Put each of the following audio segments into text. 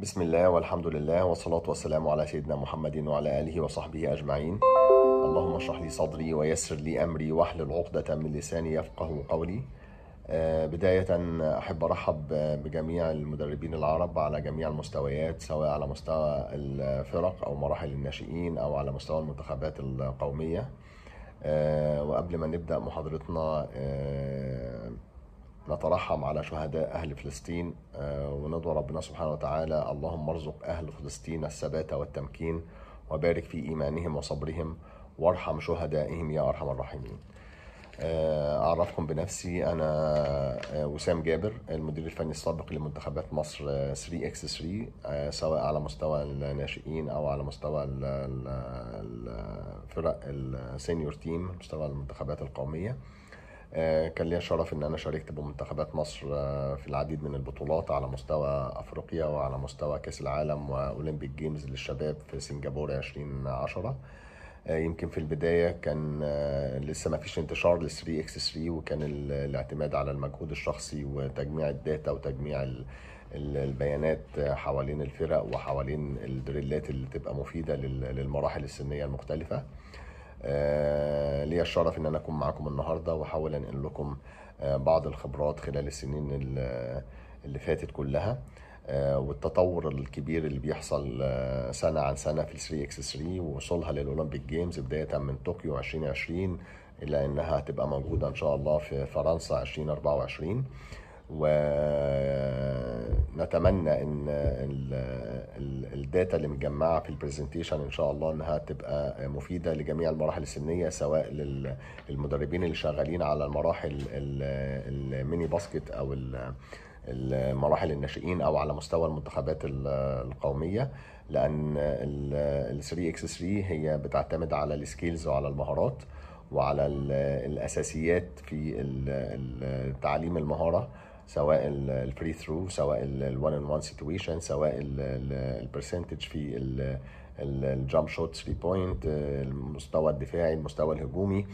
بسم الله والحمد لله والصلاة والسلام على سيدنا محمد وعلى آله وصحبه أجمعين اللهم اشرح لي صدري ويسر لي أمري واحلل عقدة من لساني يفقه قولي آه، بداية أحب أرحب بجميع المدربين العرب على جميع المستويات سواء على مستوى الفرق أو مراحل الناشئين أو على مستوى المنتخبات القومية آه، وقبل ما نبدأ محاضرتنا آه، نترحم على شهداء أهل فلسطين آه، وندعو ربنا سبحانه وتعالى اللهم ارزق أهل فلسطين الثبات والتمكين وبارك في إيمانهم وصبرهم وارحم شهدائهم يا أرحم الراحمين آه، أعرفكم بنفسي أنا آه، وسام جابر المدير الفني السابق لمنتخبات مصر 3x3 سواء على مستوى الناشئين أو على مستوى الفرق السينيور تيم مستوى المنتخبات القومية آه، كان ليا شرف ان انا شاركت بمنتخبات مصر آه، في العديد من البطولات على مستوى افريقيا وعلى مستوى كاس العالم واولمبيك جيمز للشباب في سنغافوره 2010 آه، يمكن في البدايه كان لسه ما فيش انتشار لل 3 اكس 3 وكان الاعتماد على المجهود الشخصي وتجميع الداتا وتجميع البيانات حوالين الفرق وحوالين الدريلات اللي تبقى مفيده للمراحل السنيه المختلفه آه، ليا الشرف ان انا اكون معاكم النهارده واحاول انقل لكم آه، بعض الخبرات خلال السنين اللي فاتت كلها آه، والتطور الكبير اللي بيحصل سنه عن سنه في 3 اكس 3 ووصولها للاولمبيك جيمز بدايه من طوكيو 2020 الى انها هتبقى موجوده ان شاء الله في فرنسا 2024 ونتمنى ان الداتا اللي متجمعه في البرزنتيشن ان شاء الله انها تبقى مفيده لجميع المراحل السنيه سواء للمدربين اللي شغالين على المراحل الميني باسكت او المراحل الناشئين او على مستوى المنتخبات القوميه لان ال 3 اكس 3 هي بتعتمد على السكيلز وعلى المهارات وعلى الاساسيات في تعليم المهاره سواء الفري ثرو سواء الوان ان وان سيتويشن سواء البرسنتج في الجامب شوت 3 بوينت المستوى الدفاعي المستوى الهجومي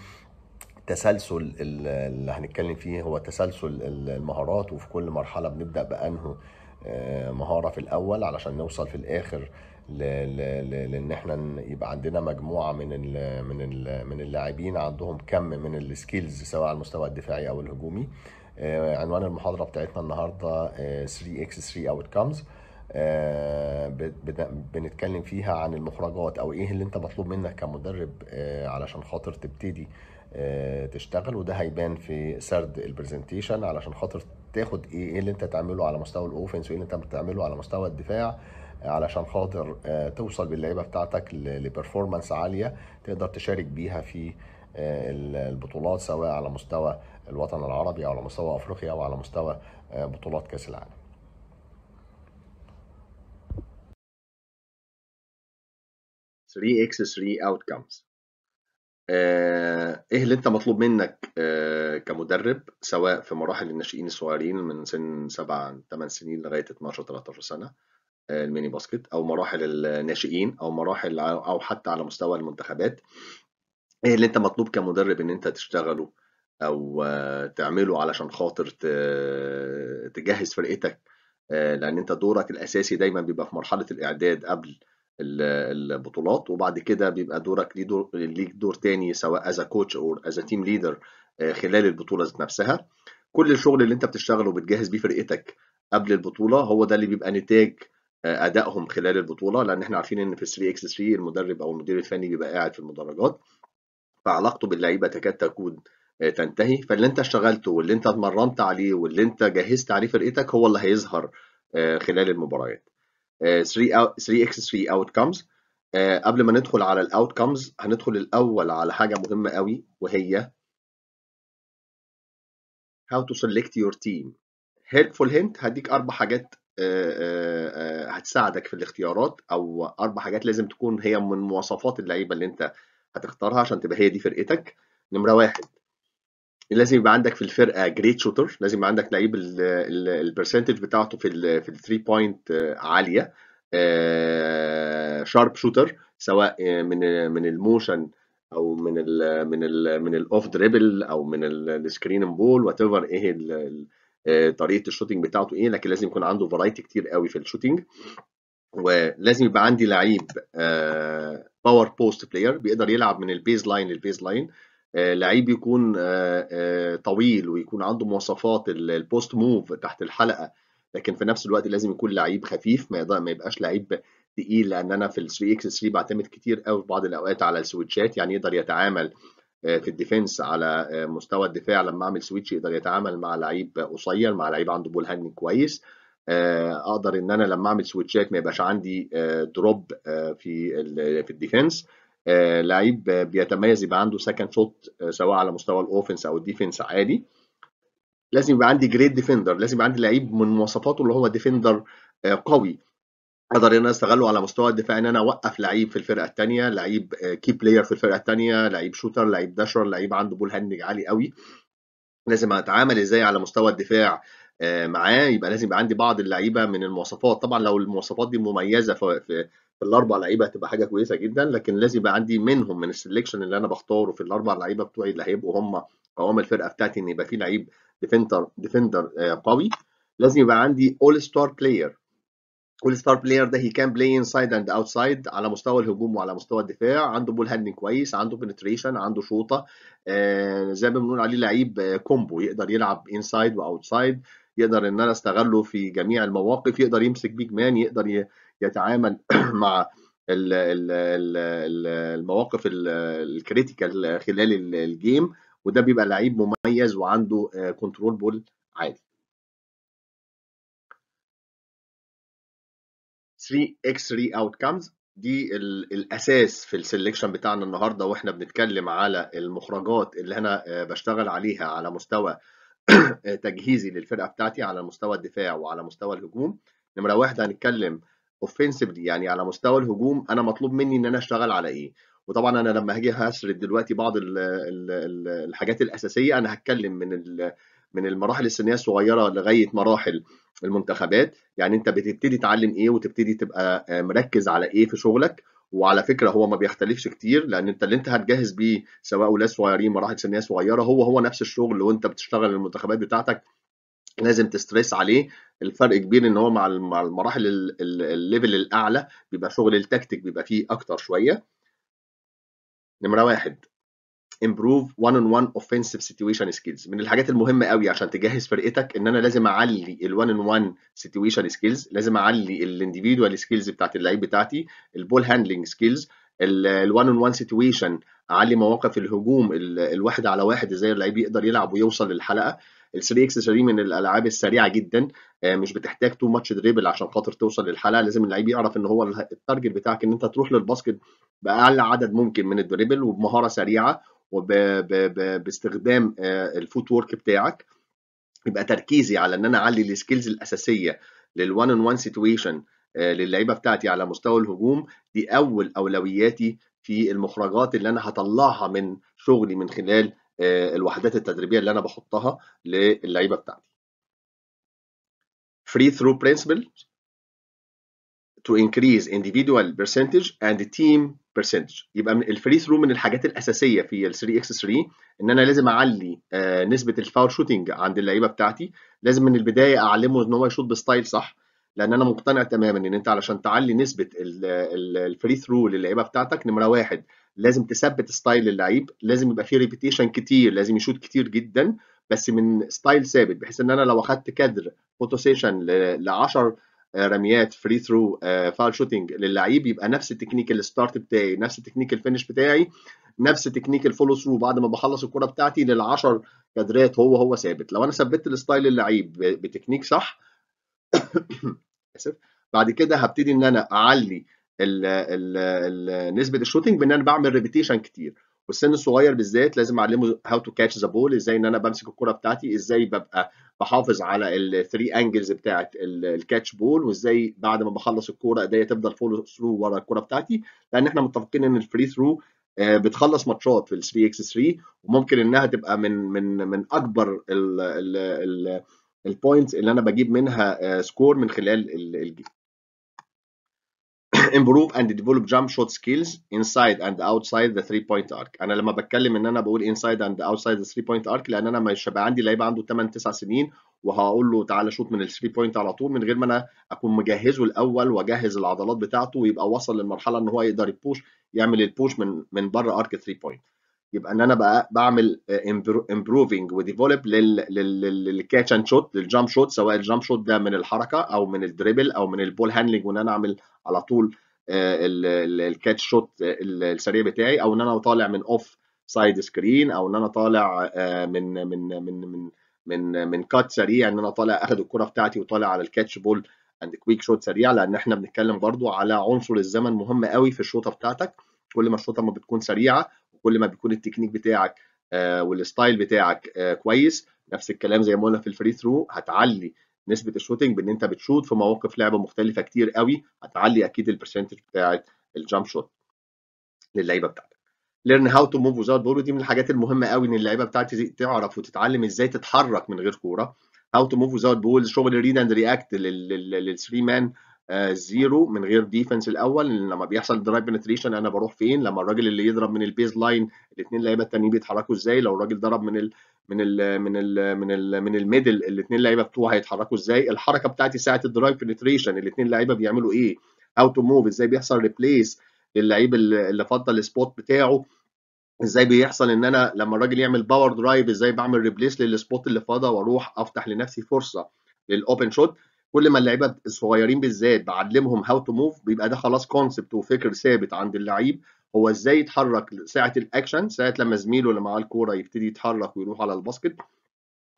تسلسل اللي هنتكلم فيه هو تسلسل المهارات وفي كل مرحله بنبدا بانه آه، مهاره في الاول علشان نوصل في الاخر لان احنا يبقى عندنا مجموعه من الـ من الـ من اللاعبين عندهم كم من السكيلز سواء على المستوى الدفاعي او الهجومي آه، عنوان المحاضرة بتاعتنا النهاردة 3x3 آه، outcomes آه، بنتكلم فيها عن المخرجات او ايه اللي انت مطلوب منك كمدرب علشان خاطر تبتدي تشتغل وده هيبان في سرد البرزنتيشن علشان خاطر تاخد إيه،, ايه اللي انت تعمله على مستوى الاوفنس وايه اللي انت بتعمله على مستوى الدفاع علشان خاطر توصل باللعيبه بتاعتك لبرفورمانس عاليه تقدر تشارك بيها في البطولات سواء على مستوى الوطن العربي او على مستوى افريقيا او على مستوى آه، بطولات كاس العالم three x 3 outcomes آه، ايه اللي انت مطلوب منك آه، كمدرب سواء في مراحل الناشئين الصغيرين من سن 7 8 سنين لغايه 12 13 سنه الميني باسكت او مراحل الناشئين او مراحل او حتى على مستوى المنتخبات ايه اللي انت مطلوب كمدرب ان انت تشتغله او تعمله علشان خاطر تجهز فرقتك آه، لان انت دورك الاساسي دايما بيبقى في مرحله الاعداد قبل البطولات وبعد كده بيبقى دورك ليه دور ليك دور تاني سواء از كوتش او از تيم ليدر خلال البطوله ذات نفسها كل الشغل اللي انت بتشتغله وبتجهز بيه فرقتك قبل البطوله هو ده اللي بيبقى نتاج آه، ادائهم خلال البطوله لان احنا عارفين ان في 3 اكس 3 المدرب او المدير الفني بيبقى قاعد في المدرجات فعلاقته باللعيبه تكاد تكون آه، تنتهي فاللي انت اشتغلته واللي انت اتمرنت عليه واللي انت جهزت عليه فرقتك هو اللي هيظهر آه، خلال المباريات 3 x 3 outcomes آه، قبل ما ندخل على الاوتكمز هندخل الاول على حاجه مهمه قوي وهي how to select your team helpful hint هديك اربع حاجات هتساعدك في الاختيارات او اربع حاجات لازم تكون هي من مواصفات اللعيبه اللي انت هتختارها عشان تبقى هي دي فرقتك نمره واحد لازم يبقى عندك في الفرقه جريت شوتر لازم يبقى عندك لعيب البرسنتج بتاعته في في الثري بوينت آه، عاليه شارب آه، شوتر سواء آه، من من الموشن او من الـ من الـ من الاوف دريبل او من السكرين بول وات ايفر ايه طريقه الشوتنج بتاعته ايه لكن لازم يكون عنده فرايتي كتير قوي في الشوتنج ولازم يبقى عندي لعيب باور بوست بلاير بيقدر يلعب من البيز لاين للبيز لاين آه، لعيب يكون آه، آه، طويل ويكون عنده مواصفات البوست موف تحت الحلقه لكن في نفس الوقت لازم يكون لعيب خفيف ما, يبقاش لعيب تقيل لان انا في ال 3 اكس 3 بعتمد كتير قوي في بعض الاوقات على السويتشات يعني يقدر يتعامل في الديفنس على مستوى الدفاع لما اعمل سويتش يقدر يتعامل مع لعيب قصير مع لعيب عنده بول هاند كويس اقدر ان انا لما اعمل سويتشات ما يبقاش عندي دروب في في الديفنس آه، لعيب بيتميز يبقى عنده سكند شوت آه، سواء على مستوى الاوفنس او الديفنس عادي لازم يبقى عندي جريد ديفندر لازم يبقى عندي لعيب من مواصفاته اللي هو ديفندر آه، قوي اقدر ان انا استغله على مستوى الدفاع ان انا اوقف لعيب في الفرقه الثانيه لعيب كي بلاير في الفرقه الثانيه لعيب شوتر لعيب داشر لعيب عنده بول هاندنج عالي قوي لازم اتعامل ازاي على مستوى الدفاع معاه يبقى لازم يبقى عندي بعض اللعيبه من المواصفات طبعا لو المواصفات دي مميزه في الاربع لعيبه هتبقى حاجه كويسه جدا لكن لازم يبقى عندي منهم من السلكشن اللي انا بختاره في الاربع لعيبه بتوعي اللي هيبقوا هم قوام الفرقه بتاعتي ان يبقى في لعيب ديفندر ديفندر آه، قوي لازم يبقى عندي اول ستار بلاير اول ستار بلاير ده هي كان بلاي انسايد اند اوتسايد على مستوى الهجوم وعلى مستوى الدفاع عنده بول هاندنج كويس عنده بنتريشن عنده شوطه آه زي ما بنقول عليه لعيب كومبو يقدر يلعب انسايد واوتسايد يقدر ان انا استغله في جميع المواقف يقدر يمسك بيج مان يقدر يتعامل مع المواقف الكريتيكال خلال الجيم وده بيبقى لعيب مميز وعنده كنترول آه، بول عالي 3 x 3 outcomes دي الاساس في السلكشن بتاعنا النهارده واحنا بنتكلم على المخرجات اللي انا آه، بشتغل عليها على مستوى تجهيزي للفرقه بتاعتي على مستوى الدفاع وعلى مستوى الهجوم نمره واحد هنتكلم اوفنسفلي يعني على مستوى الهجوم انا مطلوب مني ان انا اشتغل على ايه وطبعا انا لما هاجي هسرد دلوقتي بعض الـ الـ الـ الحاجات الاساسيه انا هتكلم من من المراحل السنيه الصغيره لغايه مراحل المنتخبات يعني انت بتبتدي تعلم ايه وتبتدي تبقى مركز على ايه في شغلك وعلى فكره هو ما بيختلفش كتير لان انت اللي انت هتجهز بيه سواء اولاد صغيرين مراحل سنيه صغيره هو هو نفس الشغل وانت بتشتغل المنتخبات بتاعتك لازم تستريس عليه الفرق كبير ان هو مع المراحل الليفل الاعلى بيبقى شغل التكتيك بيبقى فيه اكتر شويه نمره واحد improve one on one offensive situation skills من الحاجات المهمه قوي عشان تجهز فرقتك ان انا لازم اعلي ال one on one situation skills لازم اعلي الانديفيدوال سكيلز بتاعت اللعيب بتاعتي البول هاندلنج سكيلز الوان اون وان سيتويشن اعلي مواقف الهجوم الواحد على واحد ازاي اللعيب يقدر يلعب ويوصل للحلقه ال 3 اكس 3 من الالعاب السريعه جدا آه، مش بتحتاج تو ماتش دريبل عشان خاطر توصل للحلقه لازم اللعيب يعرف ان هو التارجت بتاعك ان انت تروح للباسكت باقل عدد ممكن من الدريبل وبمهاره سريعه وباستخدام الفوت آه، وورك بتاعك يبقى تركيزي على ان انا اعلي السكيلز الاساسيه لل 1 اون 1 سيتويشن للعيبه بتاعتي على مستوى الهجوم دي اول اولوياتي في المخرجات اللي انا هطلعها من شغلي من خلال آه، الوحدات التدريبيه اللي انا بحطها للعيبه بتاعتي free throw principle to increase individual percentage and team percentage يبقى الفري ثرو من الحاجات الاساسيه في ال 3 اكس 3 ان انا لازم اعلي آه، نسبه الفاول شوتنج عند اللعيبه بتاعتي لازم من البدايه اعلمه ان هو يشوط بستايل صح لان انا مقتنع تماما ان انت علشان تعلي نسبه الفري ثرو للعيبه بتاعتك نمره واحد لازم تثبت ستايل اللعيب لازم يبقى فيه ريبيتيشن كتير لازم يشوت كتير جدا بس من ستايل ثابت بحيث ان انا لو اخدت كادر فوتو سيشن ل 10 آه، رميات فري ثرو فاول شوتنج للعيب يبقى نفس التكنيك الستارت بتاعي نفس التكنيك الفينش بتاعي نفس تكنيك الفولو ثرو بعد ما بخلص الكره بتاعتي لل 10 كادرات هو هو ثابت لو انا ثبتت الستايل اللعيب بتكنيك صح اسف بعد كده هبتدي ان انا اعلي ال ال ال نسبه الشوتنج بان انا بعمل ريبيتيشن كتير والسن الصغير بالذات لازم اعلمه هاو تو كاتش ذا بول ازاي ان انا بمسك الكره بتاعتي ازاي ببقى بحافظ على الثري انجلز بتاعه الكاتش بول وازاي بعد ما بخلص الكوره ايديا تفضل فولو ثرو ورا الكوره بتاعتي لان احنا متفقين ان الفري ثرو آه، بتخلص ماتشات في ال 3 اكس 3 وممكن انها تبقى من من من اكبر البوينتس اللي انا بجيب منها سكور آه، من خلال الجيم improve and develop jump shot skills inside and outside the three point arc انا لما بتكلم ان انا بقول inside and outside the three point arc لان انا مش هيبقى عندي لعيب عنده 8 9 سنين وهقول له تعالى شوط من الثري بوينت على طول من غير ما انا اكون مجهزه الاول واجهز العضلات بتاعته ويبقى وصل للمرحله ان هو يقدر يبوش يعمل البوش من من بره ارك 3 بوينت يبقى ان انا بعمل امبروفنج وديفلوب للكاتش اند شوت للجامب شوت سواء الجامب شوت ده من الحركه او من الدريبل او من البول هاندلنج وان انا اعمل على طول آه، الكاتش شوت آه، السريع بتاعي او ان انا طالع من اوف سايد سكرين او ان انا طالع آه، من من من من من من كات سريع ان انا طالع اخد الكره بتاعتي وطالع على الكاتش بول اند كويك شوت سريع لان احنا بنتكلم برضو على عنصر الزمن مهم قوي في الشوطه بتاعتك كل ما الشوطه ما بتكون سريعه وكل ما بيكون التكنيك بتاعك آه، والستايل بتاعك آه، كويس نفس الكلام زي ما قلنا في الفري ثرو هتعلي نسبه الشوتنج بان انت بتشوت في مواقف لعبه مختلفه كتير قوي هتعلي اكيد البرسنتج بتاع الجامب شوت للعيبه بتاعتك ليرن هاو تو موف ويزاوت بول ودي من الحاجات المهمه قوي ان اللعيبه بتاعتي تعرف وتتعلم ازاي تتحرك من غير كوره هاو تو موف ويزاوت بول شغل ريد اند رياكت للثري مان آه، زيرو من غير ديفنس الاول لما بيحصل درايف بنتريشن انا بروح فين لما الراجل اللي يضرب من البيز لاين الاثنين لعيبه التانيين بيتحركوا ازاي لو الراجل ضرب من الـ من الـ من الـ من الـ من الميدل الاثنين لعيبه بتوع هيتحركوا ازاي الحركه بتاعتي ساعه الدرايف بنتريشن الاثنين لعيبه بيعملوا ايه هاو تو موف ازاي بيحصل ريبليس للعيب اللي فضل السبوت بتاعه ازاي بيحصل ان انا لما الراجل يعمل باور درايف ازاي بعمل ريبليس للسبوت اللي فاضى واروح افتح لنفسي فرصه للاوبن شوت كل ما اللعيبه الصغيرين بالذات بعلمهم هاو تو موف بيبقى ده خلاص كونسبت وفكر ثابت عند اللعيب هو ازاي يتحرك ساعه الاكشن ساعه لما زميله اللي معاه الكوره يبتدي يتحرك ويروح على الباسكت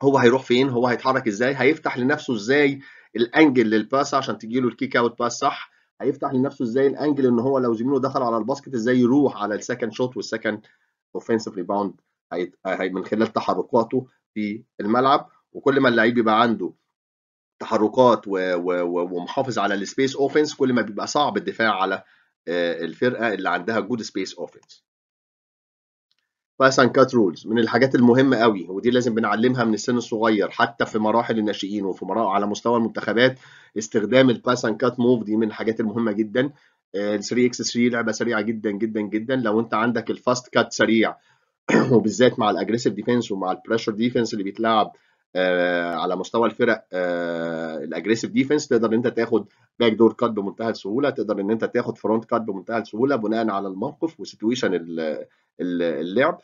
هو هيروح فين هو هيتحرك ازاي هيفتح لنفسه ازاي الانجل للباس عشان تجي له الكيك اوت باس صح هيفتح لنفسه ازاي الانجل ان هو لو زميله دخل على الباسكت ازاي يروح على السكند شوت والسكند اوفنسيف ريباوند من خلال تحركاته في الملعب وكل ما اللعيب يبقى عنده تحركات ومحافظ على السبيس اوفنس كل ما بيبقى صعب الدفاع على آه، الفرقه اللي عندها جود سبيس اوفنس باس اند كات رولز من الحاجات المهمه قوي ودي لازم بنعلمها من السن الصغير حتى في مراحل الناشئين وفي مراحل على مستوى المنتخبات استخدام الباس اند كات موف دي من الحاجات المهمه جدا آه، ال 3 اكس 3 لعبه سريعه جدا جدا جدا لو انت عندك الفاست كات سريع وبالذات مع الاجريسيف ديفنس ومع البريشر ديفنس اللي بيتلعب آه، على مستوى الفرق آه، الاجريسيف ديفنس تقدر ان انت تاخد باك دور كات بمنتهى السهوله تقدر ان انت تاخد فرونت كات بمنتهى السهوله بناء على الموقف وسيتويشن اللعب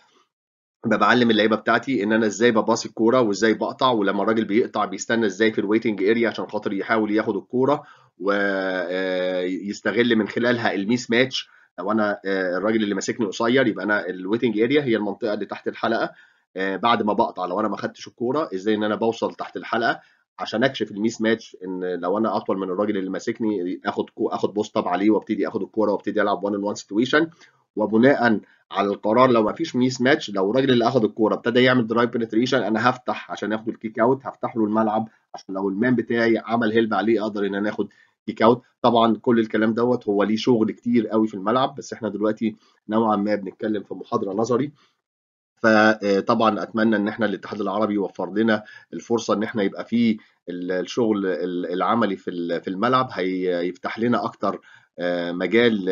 بعلم اللعيبه بتاعتي ان انا ازاي بباص الكوره وازاي بقطع ولما الراجل بيقطع بيستنى ازاي في الويتنج اريا عشان خاطر يحاول ياخد الكوره ويستغل آه، من خلالها الميس ماتش لو انا الراجل اللي ماسكني قصير يبقى انا الويتنج اريا هي المنطقه اللي تحت الحلقه آه، بعد ما بقطع لو انا ما خدتش الكوره ازاي ان انا بوصل تحت الحلقه عشان اكشف الميس ماتش ان لو انا اطول من الراجل اللي ماسكني اخد اخد بوست اب عليه وابتدي اخد الكوره وابتدي العب 1 ان 1 سيتويشن وبناء على القرار لو ما فيش ميس ماتش لو الراجل اللي اخد الكوره ابتدى يعمل درايف بنتريشن انا هفتح عشان اخد الكيك اوت هفتح له الملعب عشان لو المان بتاعي عمل هيلب عليه اقدر ان انا اخد كيك اوت طبعا كل الكلام دوت هو ليه شغل كتير قوي في الملعب بس احنا دلوقتي نوعا ما بنتكلم في محاضره نظري فطبعا اتمنى ان احنا الاتحاد العربي يوفر لنا الفرصه ان احنا يبقى في الشغل العملي في في الملعب هيفتح لنا اكتر آه، مجال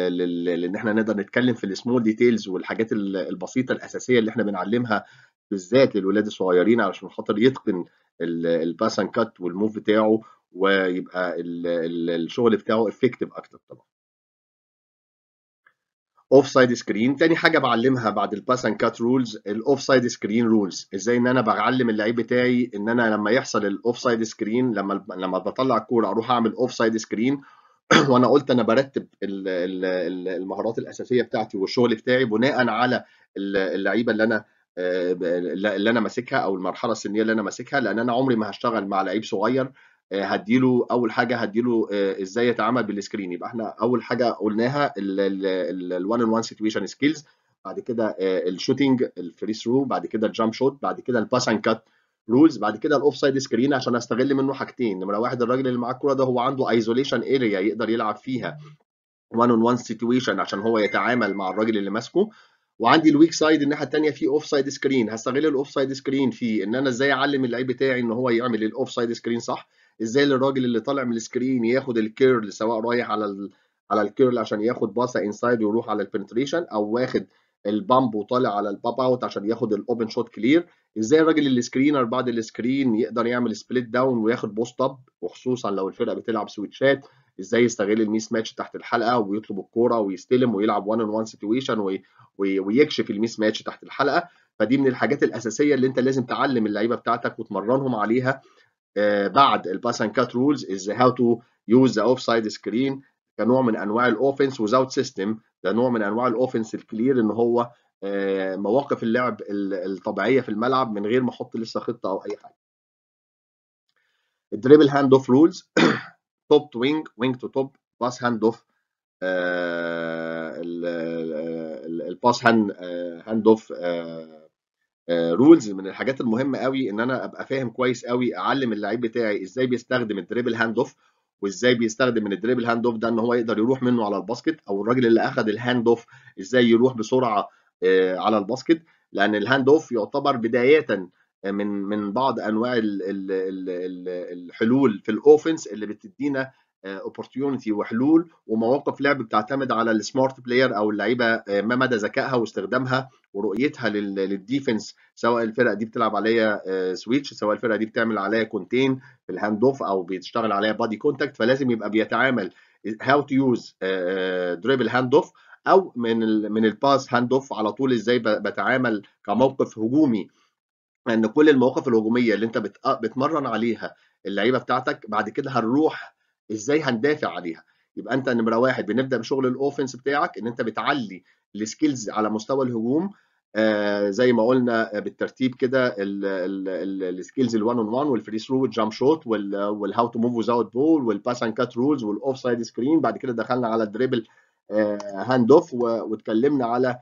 لان احنا نقدر نتكلم في السمول ديتيلز والحاجات البسيطه الاساسيه اللي احنا بنعلمها بالذات للولاد الصغيرين علشان خاطر يتقن الباس اند كات والموف بتاعه ويبقى الشغل بتاعه افكتيف اكتر طبعا اوف سايد سكرين تاني حاجه بعلمها بعد الباس اند كات رولز الاوف سايد سكرين رولز ازاي ان انا بعلم اللعيب بتاعي ان انا لما يحصل الاوف سايد سكرين لما لما بطلع الكوره اروح اعمل اوف سايد سكرين وانا قلت انا برتب المهارات الاساسيه بتاعتي والشغل بتاعي بناء على اللعيبه اللي انا آه، اللي انا ماسكها او المرحله السنيه اللي انا ماسكها لان انا عمري ما هشتغل مع لعيب صغير آه، هديله اول حاجه هديله آه، ازاي يتعامل بالسكرين يبقى احنا اول حاجه قلناها الوان اون وان سيتويشن سكيلز بعد كده الشوتنج الفري ثرو بعد كده الجامب شوت بعد كده الباس اند كات رولز بعد كده الاوف سايد سكرين عشان استغل منه حاجتين نمره واحد الراجل اللي معاه الكوره ده هو عنده ايزوليشن اريا يقدر يلعب فيها 1 اون 1 سيتويشن عشان هو يتعامل مع الراجل اللي ماسكه وعندي الويك سايد الناحيه الثانيه في اوف سايد سكرين هستغل الاوف سايد سكرين في ان انا ازاي اعلم اللعيب بتاعي ان هو يعمل الاوف سايد سكرين صح ازاي الراجل اللي طالع من السكرين ياخد الكيرل سواء رايح على ال... على الكيرل عشان ياخد باصه انسايد ويروح على البنتريشن او واخد البامب وطالع على الباب اوت عشان ياخد الاوبن شوت كلير ازاي الراجل السكرينر بعد السكرين يقدر يعمل سبليت داون وياخد بوست اب وخصوصا لو الفرقه بتلعب سويتشات ازاي يستغل الميس ماتش تحت الحلقه ويطلب الكوره ويستلم ويلعب 1 اون 1 سيتويشن ويكشف الميس ماتش تحت الحلقه فدي من الحاجات الاساسيه اللي انت لازم تعلم اللعيبه بتاعتك وتمرنهم عليها آه، بعد الباس اند كات رولز از هاو تو يوز ذا اوف سايد سكرين كنوع من انواع الاوفنس وزاوت سيستم ده نوع من انواع الاوفنس الكلير ان هو آه، مواقف اللعب الطبيعيه في الملعب من غير ما احط لسه خطه او اي حاجه الدريبل هاند اوف رولز توب تو وينج وينج تو توب باس هاند اوف الباس هاند هاند اوف رولز آه، من الحاجات المهمه قوي ان انا ابقى فاهم كويس قوي اعلم اللعيب بتاعي ازاي بيستخدم الدريبل هاند اوف وازاي بيستخدم من الدريبل هاند اوف ده ان هو يقدر يروح منه على الباسكت او الراجل اللي اخذ الهاند اوف ازاي يروح بسرعه آه، على الباسكت لان الهاند اوف يعتبر بدايه آه، من من بعض انواع الحلول في الاوفنس اللي بتدينا اوبورتيونيتي وحلول ومواقف لعب بتعتمد على السمارت بلاير او اللعيبه ما مدى ذكائها واستخدامها ورؤيتها للديفنس سواء الفرق دي بتلعب عليا سويتش آه، سواء الفرقه دي بتعمل عليا كونتين في الهاند اوف او بتشتغل عليا بادي كونتاكت فلازم يبقى بيتعامل هاو تو يوز دريبل هاند اوف او من الـ من الباس هاند اوف على طول ازاي بتعامل كموقف هجومي ان كل المواقف الهجوميه اللي انت آه، بتمرن عليها اللعيبه بتاعتك بعد كده هنروح ازاي هندافع عليها يبقى انت نمره واحد بنبدا بشغل الاوفنس بتاعك ان انت بتعلي السكيلز على مستوى الهجوم آه، زي ما قلنا بالترتيب كده السكيلز ال1 اون 1 والفري ثرو والجام شوت والهاو تو موف ويزاوت بول والباس اند كات رولز والاوف سايد سكرين بعد كده دخلنا على الدريبل هاند اوف واتكلمنا على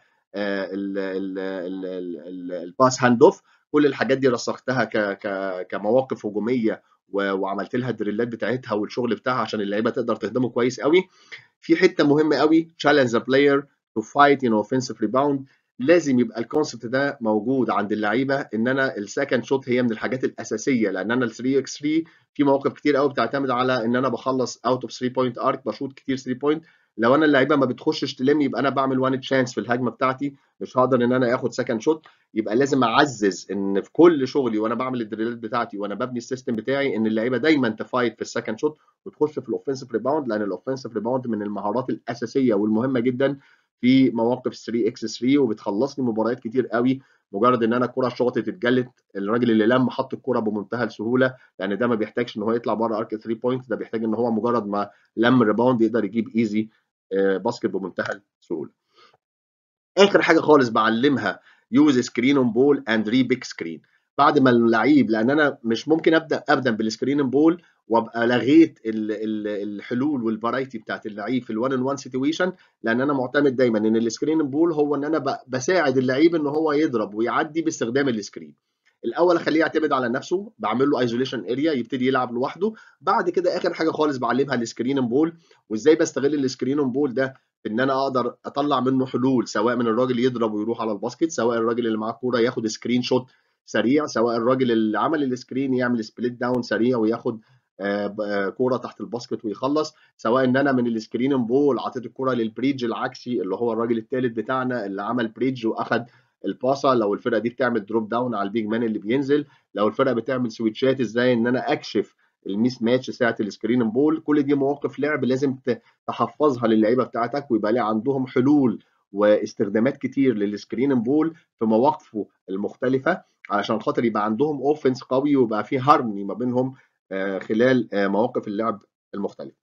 الباس هاند اوف كل الحاجات دي رسختها كمواقف هجوميه وعملت لها الدريلات بتاعتها والشغل بتاعها عشان اللعيبه تقدر تهدمه كويس قوي في حته مهمه قوي تشالنج ذا بلاير تو فايت ان اوفنسيف ريباوند لازم يبقى الكونسبت ده موجود عند اللعيبه ان انا السكند شوت هي من الحاجات الاساسيه لان انا ال 3 اكس 3 في مواقف كتير قوي بتعتمد على ان انا بخلص اوت اوف 3 بوينت ارك بشوط كتير 3 بوينت لو انا اللعيبه ما بتخشش تلم يبقى انا بعمل وان تشانس في الهجمه بتاعتي مش هقدر ان انا اخد سكند شوت يبقى لازم اعزز ان في كل شغلي وانا بعمل الدريلات بتاعتي وانا ببني السيستم بتاعي ان اللعيبه دايما تفايت في السكند شوت وتخش في الاوفنسيف ريباوند لان الاوفنسيف ريباوند من المهارات الاساسيه والمهمه جدا في مواقف 3 اكس 3 وبتخلص لي مباريات كتير قوي مجرد ان انا الكره شاطت اتجلت الراجل اللي لم حط الكره بمنتهى السهوله لان يعني ده ما بيحتاجش ان هو يطلع بره ارك 3 بوينت ده بيحتاج ان هو مجرد ما لم ريباوند يقدر يجيب ايزي آه، باسكت بمنتهى السهوله. اخر حاجه خالص بعلمها يوز سكرين اون بول اند ري بيك سكرين بعد ما اللعيب لان انا مش ممكن ابدا ابدا بالسكرين بول وابقى لغيت الـ الـ الحلول والفرايتي بتاعت اللعيب في الوان ان وان سيتويشن لان انا معتمد دايما ان السكرين بول هو ان انا بساعد اللعيب ان هو يضرب ويعدي باستخدام السكرين الاول اخليه يعتمد على نفسه بعمل له ايزوليشن اريا يبتدي يلعب لوحده بعد كده اخر حاجه خالص بعلمها السكرين بول وازاي بستغل السكرين بول ده في ان انا اقدر اطلع منه حلول سواء من الراجل يضرب ويروح على الباسكت سواء الراجل اللي معاه الكوره ياخد سكرين شوت سريع سواء الراجل اللي عمل السكرين يعمل سبليت داون سريع وياخد آه، آه، كوره تحت الباسكت ويخلص سواء ان انا من السكرين بول عطيت الكوره للبريدج العكسي اللي هو الراجل الثالث بتاعنا اللي عمل بريدج واخد الباصه لو الفرقه دي بتعمل دروب داون على البيج مان اللي بينزل لو الفرقه بتعمل سويتشات ازاي ان انا اكشف الميس ماتش ساعه السكرين بول كل دي مواقف لعب لازم تحفظها للعيبه بتاعتك ويبقى ليه عندهم حلول واستخدامات كتير للسكرين بول في مواقفه المختلفه علشان خاطر يبقى عندهم اوفنس قوي ويبقى في هارموني ما بينهم آه، خلال آه، مواقف اللعب المختلفه.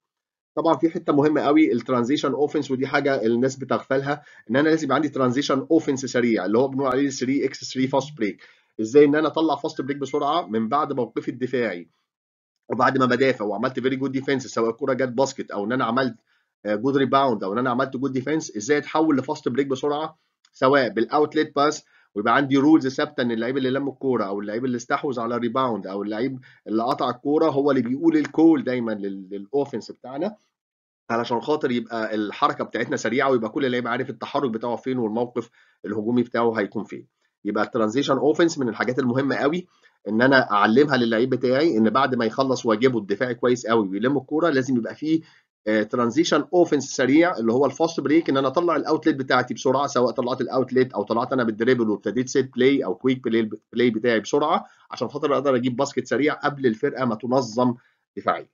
طبعا في حته مهمه قوي الترانزيشن اوفنس ودي حاجه الناس بتغفلها ان انا لازم يبقى عندي ترانزيشن اوفنس سريع اللي هو بنقول عليه 3 اكس 3 فاست بريك ازاي ان انا اطلع فاست بريك بسرعه من بعد موقفي الدفاعي وبعد ما بدافع وعملت فيري جود ديفنس سواء الكوره جت باسكت او ان انا عملت جود آه، ريباوند او ان انا عملت جود ديفنس ازاي اتحول لفاست بريك بسرعه سواء بالاوتليت باس ويبقى عندي رولز ثابته ان اللعيب اللي لم الكوره او اللعيب اللي استحوذ على ريباوند او اللعيب اللي قطع الكوره هو اللي بيقول الكول دايما للاوفنس بتاعنا علشان خاطر يبقى الحركه بتاعتنا سريعه ويبقى كل لعيب عارف التحرك بتاعه فين والموقف الهجومي بتاعه هيكون فين يبقى الترانزيشن اوفنس من الحاجات المهمه قوي ان انا اعلمها للعيب بتاعي ان بعد ما يخلص واجبه الدفاعي كويس قوي ويلم الكوره لازم يبقى فيه ترانزيشن آه، اوفنس سريع اللي هو الفاست بريك ان انا اطلع الاوتلت بتاعتي بسرعه سواء طلعت الاوتلت او طلعت انا بالدريبل وابتديت سيت بلاي او كويك بلاي, بلاي بتاعي بسرعه عشان خاطر اقدر اجيب باسكت سريع قبل الفرقه ما تنظم دفاعيا.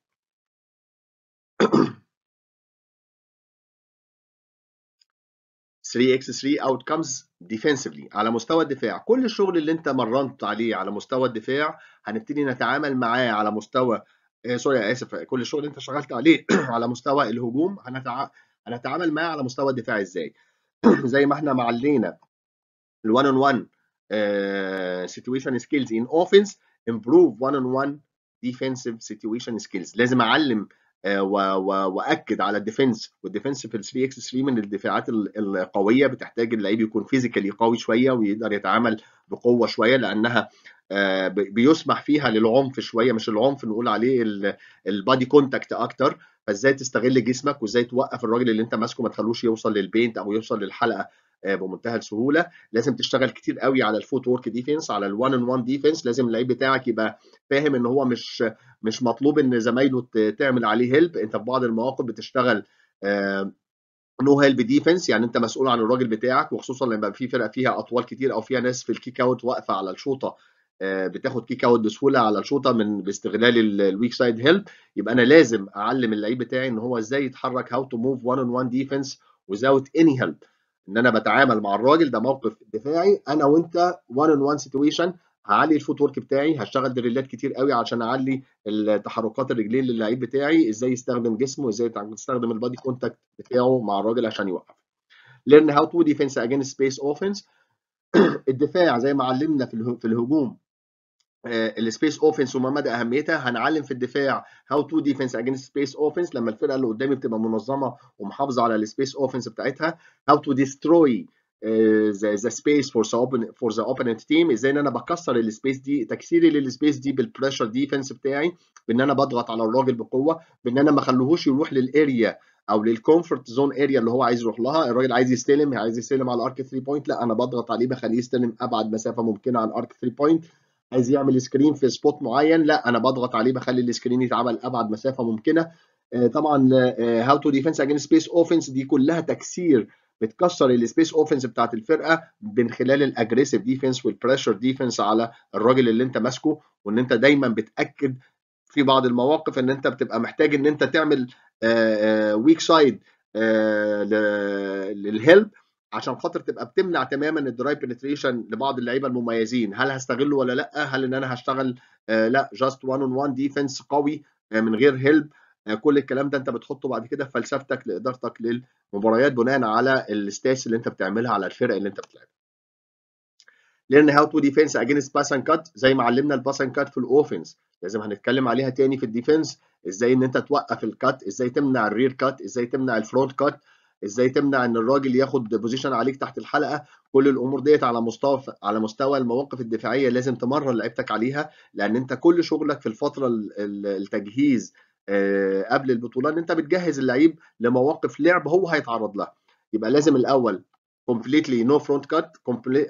x 3 outcomes defensively على مستوى الدفاع كل الشغل اللي انت مرنت عليه على مستوى الدفاع هنبتدي نتعامل معاه على مستوى آه، سوري انا اسف كل الشغل اللي انت اشتغلت عليه على مستوى الهجوم هنتعامل معاه على مستوى الدفاع ازاي زي ما احنا معلينا ال1 on 1 سيتويشن سكيلز ان اوفنس امبروف 1 on 1 defensive سيتويشن سكيلز لازم اعلم آه، واكد على الديفنس والديفنس في ال 3 اكس 3 من الدفاعات القويه بتحتاج اللعيب يكون فيزيكالي قوي شويه ويقدر يتعامل بقوه شويه لانها آه، بيسمح فيها للعنف شويه مش العنف نقول عليه البادي كونتاكت اكتر فازاي تستغل جسمك وازاي توقف الراجل اللي انت ماسكه ما تخلوش يوصل للبينت او يوصل للحلقه آه، بمنتهى السهوله لازم تشتغل كتير قوي على الفوت وورك ديفنس على الوان ان وان ديفنس لازم اللعيب بتاعك يبقى فاهم ان هو مش مش مطلوب ان زمايله تعمل عليه هيلب انت في بعض المواقف بتشتغل نو آه، هيلب ديفنس يعني انت مسؤول عن الراجل بتاعك وخصوصا لما في فرقه فيها اطوال كتير او فيها ناس في الكيك اوت واقفه على الشوطه آه، بتاخد كيك اوت بسهوله على الشوطه من باستغلال الويك سايد هيلب يبقى انا لازم اعلم اللعيب بتاعي ان هو ازاي يتحرك هاو تو موف 1 اون 1 ديفنس وزاوت اني هيلب ان انا بتعامل مع الراجل ده موقف دفاعي انا وانت 1 اون 1 سيتويشن هعلي الفوت ورك بتاعي هشتغل دريلات كتير قوي عشان اعلي تحركات الرجلين للعيب بتاعي ازاي يستخدم جسمه ازاي يستخدم البادي كونتاكت بتاعه مع الراجل عشان يوقف ليرن هاو تو ديفنس اجينست سبيس اوفنس الدفاع زي ما علمنا في الهجوم آه، السبيس اوفنس وما مدى اهميتها هنعلم في الدفاع هاو تو ديفنس اجينست سبيس اوفنس لما الفرقه اللي قدامي بتبقى منظمه ومحافظه على السبيس اوفنس بتاعتها هاو تو ديستروي ذا سبيس فور فور ذا اوبننت تيم ازاي ان انا بكسر السبيس دي تكسيري للسبيس دي بالبريشر ديفنس بتاعي بان انا بضغط على الراجل بقوه بان انا ما اخليهوش يروح للاريا او للكومفورت زون اريا اللي هو عايز يروح لها الراجل عايز يستلم عايز يستلم على ارك 3 بوينت لا انا بضغط عليه بخليه يستلم ابعد مسافه ممكنه عن ارك 3 بوينت عايز يعمل سكرين في سبوت معين لا انا بضغط عليه بخلي السكرين يتعمل ابعد مسافه ممكنه آه، طبعا هاو تو ديفنس اجين سبيس اوفنس دي كلها تكسير بتكسر السبيس اوفنس بتاعت الفرقه من خلال الاجريسيف ديفنس والبريشر ديفنس على الراجل اللي انت ماسكه وان انت دايما بتاكد في بعض المواقف ان انت بتبقى محتاج ان انت تعمل ويك سايد للهيلب عشان خاطر تبقى بتمنع تماما الدرايف بنتريشن لبعض اللعيبه المميزين هل هستغله ولا لا هل ان انا هشتغل آه، لا جاست 1 اون 1 ديفنس قوي آه، من غير هيلب آه، كل الكلام ده انت بتحطه بعد كده في فلسفتك لادارتك للمباريات بناء على الستاس اللي انت بتعملها على الفرق اللي انت بتلعبها ليرن هاو تو ديفنس اجينست باس اند كات زي ما علمنا الباس اند كات في الاوفنس لازم هنتكلم عليها تاني في الديفنس ازاي ان انت توقف الكات ازاي تمنع الرير كات ازاي تمنع الفرونت كات ازاي تمنع ان الراجل ياخد بوزيشن عليك تحت الحلقه كل الامور ديت على مستوى على مستوى المواقف الدفاعيه لازم تمرن لعيبتك عليها لان انت كل شغلك في الفتره التجهيز آه، قبل البطوله ان انت بتجهز اللعيب لمواقف لعب هو هيتعرض لها يبقى لازم الاول كومبليتلي نو فرونت كات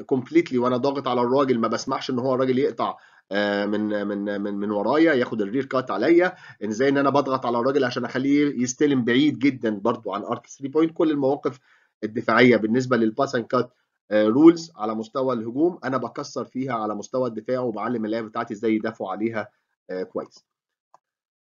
كومبليتلي وانا ضاغط على الراجل ما بسمحش ان هو الراجل يقطع آه، من من من من ورايا ياخد الرير كات عليا ان زي ان انا بضغط على الراجل عشان اخليه يستلم بعيد جدا برضو عن ارك 3 بوينت كل المواقف الدفاعيه بالنسبه للباس اند كات رولز على مستوى الهجوم انا بكسر فيها على مستوى الدفاع وبعلم اللعيبه بتاعتي ازاي يدافعوا عليها آه، كويس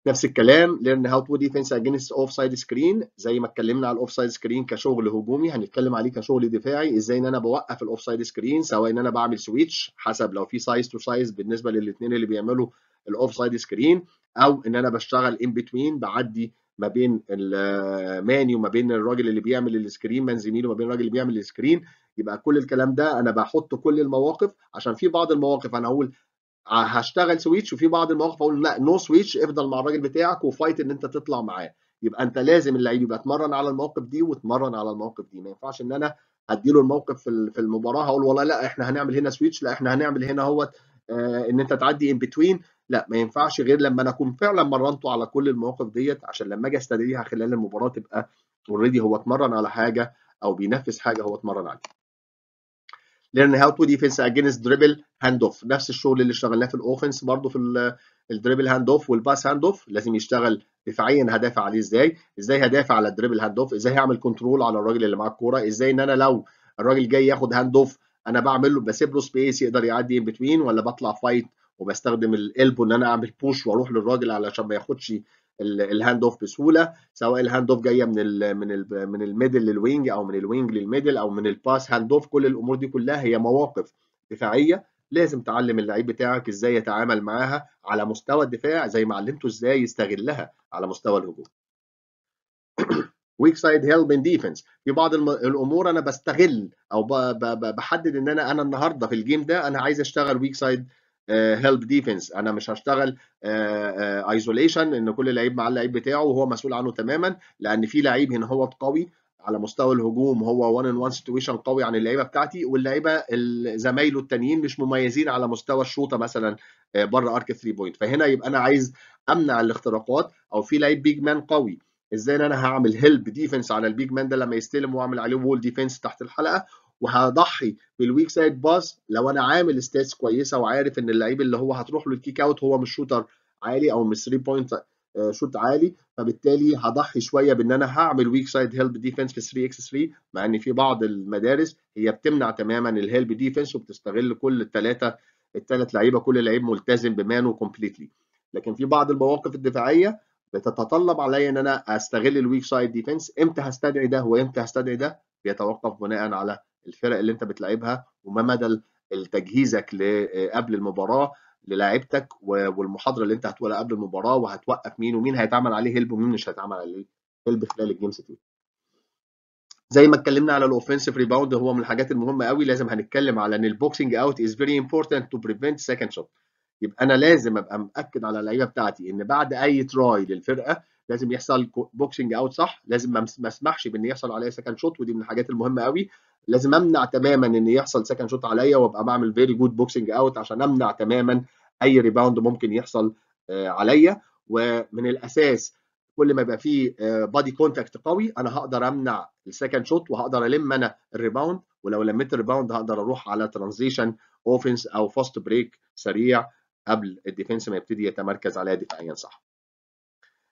نفس الكلام ليرن هاو تو ديفنس اجينست اوف سايد سكرين زي ما اتكلمنا على الاوف سايد سكرين كشغل هجومي هنتكلم عليه كشغل دفاعي ازاي ان انا بوقف الاوف سايد سكرين سواء ان انا بعمل سويتش حسب لو في سايز تو سايز بالنسبه للاثنين اللي بيعملوا الاوف سايد سكرين او ان انا بشتغل ان بتوين بعدي ما بين الماني وما بين الراجل اللي بيعمل السكرين من زميله وما بين الراجل اللي بيعمل السكرين يبقى كل الكلام ده انا بحط كل المواقف عشان في بعض المواقف انا هقول هشتغل سويتش وفي بعض المواقف اقول لا نو سويتش افضل مع الراجل بتاعك وفايت ان انت تطلع معاه يبقى انت لازم اللعيب يبقى اتمرن على المواقف دي واتمرن على المواقف دي ما ينفعش ان انا له الموقف في المباراه هقول والله لا احنا هنعمل هنا سويتش لا احنا هنعمل هنا اهوت آه، ان انت تعدي ان بتوين لا ما ينفعش غير لما انا اكون فعلا مرنته على كل المواقف ديت عشان لما اجي استدعيها خلال المباراه تبقى اوريدي هو اتمرن على حاجه او بينفذ حاجه هو اتمرن عليها ليرن هاو تو ديفنس اجينست دريبل هاند اوف نفس الشغل اللي اشتغلناه في الاوفنس برضه في الدريبل هاند اوف والباس هاند اوف لازم يشتغل دفاعيا هدافع عليه ازاي ازاي هدافع على الدريبل هاند اوف ازاي هعمل كنترول على الراجل اللي معاه الكوره ازاي ان انا لو الراجل جاي ياخد هاند اوف انا بعمل له بسيب له سبيس يقدر يعدي ان بتوين ولا بطلع فايت وبستخدم الالبو ان انا اعمل بوش واروح للراجل علشان ما ياخدش الهاند اوف بسهوله سواء الهاند اوف جايه من الـ من الـ من الميدل للوينج او من الوينج للميدل او من الباس هاند اوف كل الامور دي كلها هي مواقف دفاعيه لازم تعلم اللعيب بتاعك ازاي يتعامل معاها على مستوى الدفاع زي ما علمته ازاي يستغلها على مستوى الهجوم ويك سايد هيلب ان ديفنس في بعض الامور انا بستغل او بحدد ان انا انا النهارده في الجيم ده انا عايز اشتغل ويك سايد هيلب آه، ديفنس انا مش هشتغل ايزوليشن آه، آه، ان كل لعيب مع اللعيب بتاعه وهو مسؤول عنه تماما لان في لعيب هنا هو قوي على مستوى الهجوم هو 1 ان 1 سيتويشن قوي عن اللعيبه بتاعتي واللعيبه زمايله التانيين مش مميزين على مستوى الشوطه مثلا بره ارك 3 بوينت فهنا يبقى انا عايز امنع الاختراقات او في لعيب بيج مان قوي ازاي ان انا هعمل هيلب ديفنس على البيج مان ده لما يستلم واعمل عليه وول ديفنس تحت الحلقه وهضحي بالويك سايد باس لو انا عامل ستاتس كويسه وعارف ان اللعيب اللي هو هتروح له الكيك اوت هو مش شوتر عالي او مش 3 بوينت شوت عالي فبالتالي هضحي شويه بان انا هعمل ويك سايد هيلب ديفنس في 3 اكس 3 مع ان في بعض المدارس هي بتمنع تماما الهيلب ديفنس وبتستغل كل الثلاثه الثلاث لعيبه كل لعيب ملتزم بمانو كومبليتلي لكن في بعض المواقف الدفاعيه بتتطلب عليا ان انا استغل الويك سايد ديفنس امتى هستدعي ده وامتى هستدعي ده بيتوقف بناء على الفرق اللي انت بتلعبها وما مدى تجهيزك قبل المباراه للاعبتك والمحاضره اللي انت هتقولها قبل المباراه وهتوقف مين ومين هيتعمل عليه هيلب ومين مش هيتعمل عليه هيلب خلال الجيم سيتي. زي ما اتكلمنا على الاوفنسيف ريباوند هو من الحاجات المهمه قوي لازم هنتكلم على ان البوكسنج اوت از فيري امبورتنت تو بريفنت سكند شوت يبقى انا لازم ابقى مأكد على اللعيبه بتاعتي ان بعد اي تراي للفرقه لازم يحصل بوكسنج اوت صح لازم ما اسمحش بان يحصل عليا سكند شوت ودي من الحاجات المهمه قوي لازم امنع تماما ان يحصل سكند شوت عليا وابقى بعمل فيري جود بوكسنج اوت عشان امنع تماما اي ريباوند ممكن يحصل آه، عليا ومن الاساس كل ما يبقى فيه بادي آه، كونتاكت قوي انا هقدر امنع السكند شوت وهقدر الم انا الريباوند ولو لميت الريباوند هقدر اروح على ترانزيشن اوفنس او فاست بريك سريع قبل الديفنس ما يبتدي يتمركز عليا دفاعيا صح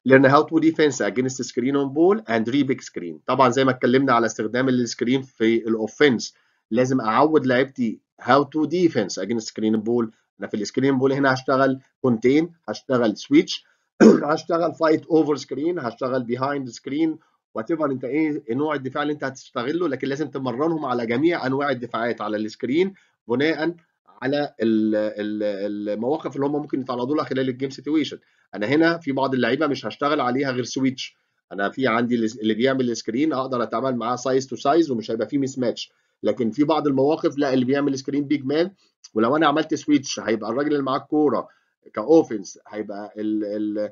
learn how to defense against screen on ball and reback screen طبعا زي ما اتكلمنا على استخدام السكرين في الاوفنس لازم اعود لعيبتي how to defense against screen ball انا في السكرين بول هنا هشتغل contain هشتغل switch هشتغل fight over screen هشتغل behind screen وات انت ايه نوع الدفاع اللي انت هتستغله لكن لازم تمرنهم على جميع انواع الدفاعات على السكرين بناء على المواقف اللي هم ممكن يتعرضوا لها خلال الجيم سيتويشن انا هنا في بعض اللعيبه مش هشتغل عليها غير سويتش انا في عندي اللي بيعمل سكرين اقدر اتعامل معاه سايز تو سايز ومش هيبقى فيه ميس ماتش لكن في بعض المواقف لا اللي بيعمل سكرين بيج مان ولو انا عملت سويتش هيبقى الراجل اللي معاه الكوره كاوفنس هيبقى الـ الـ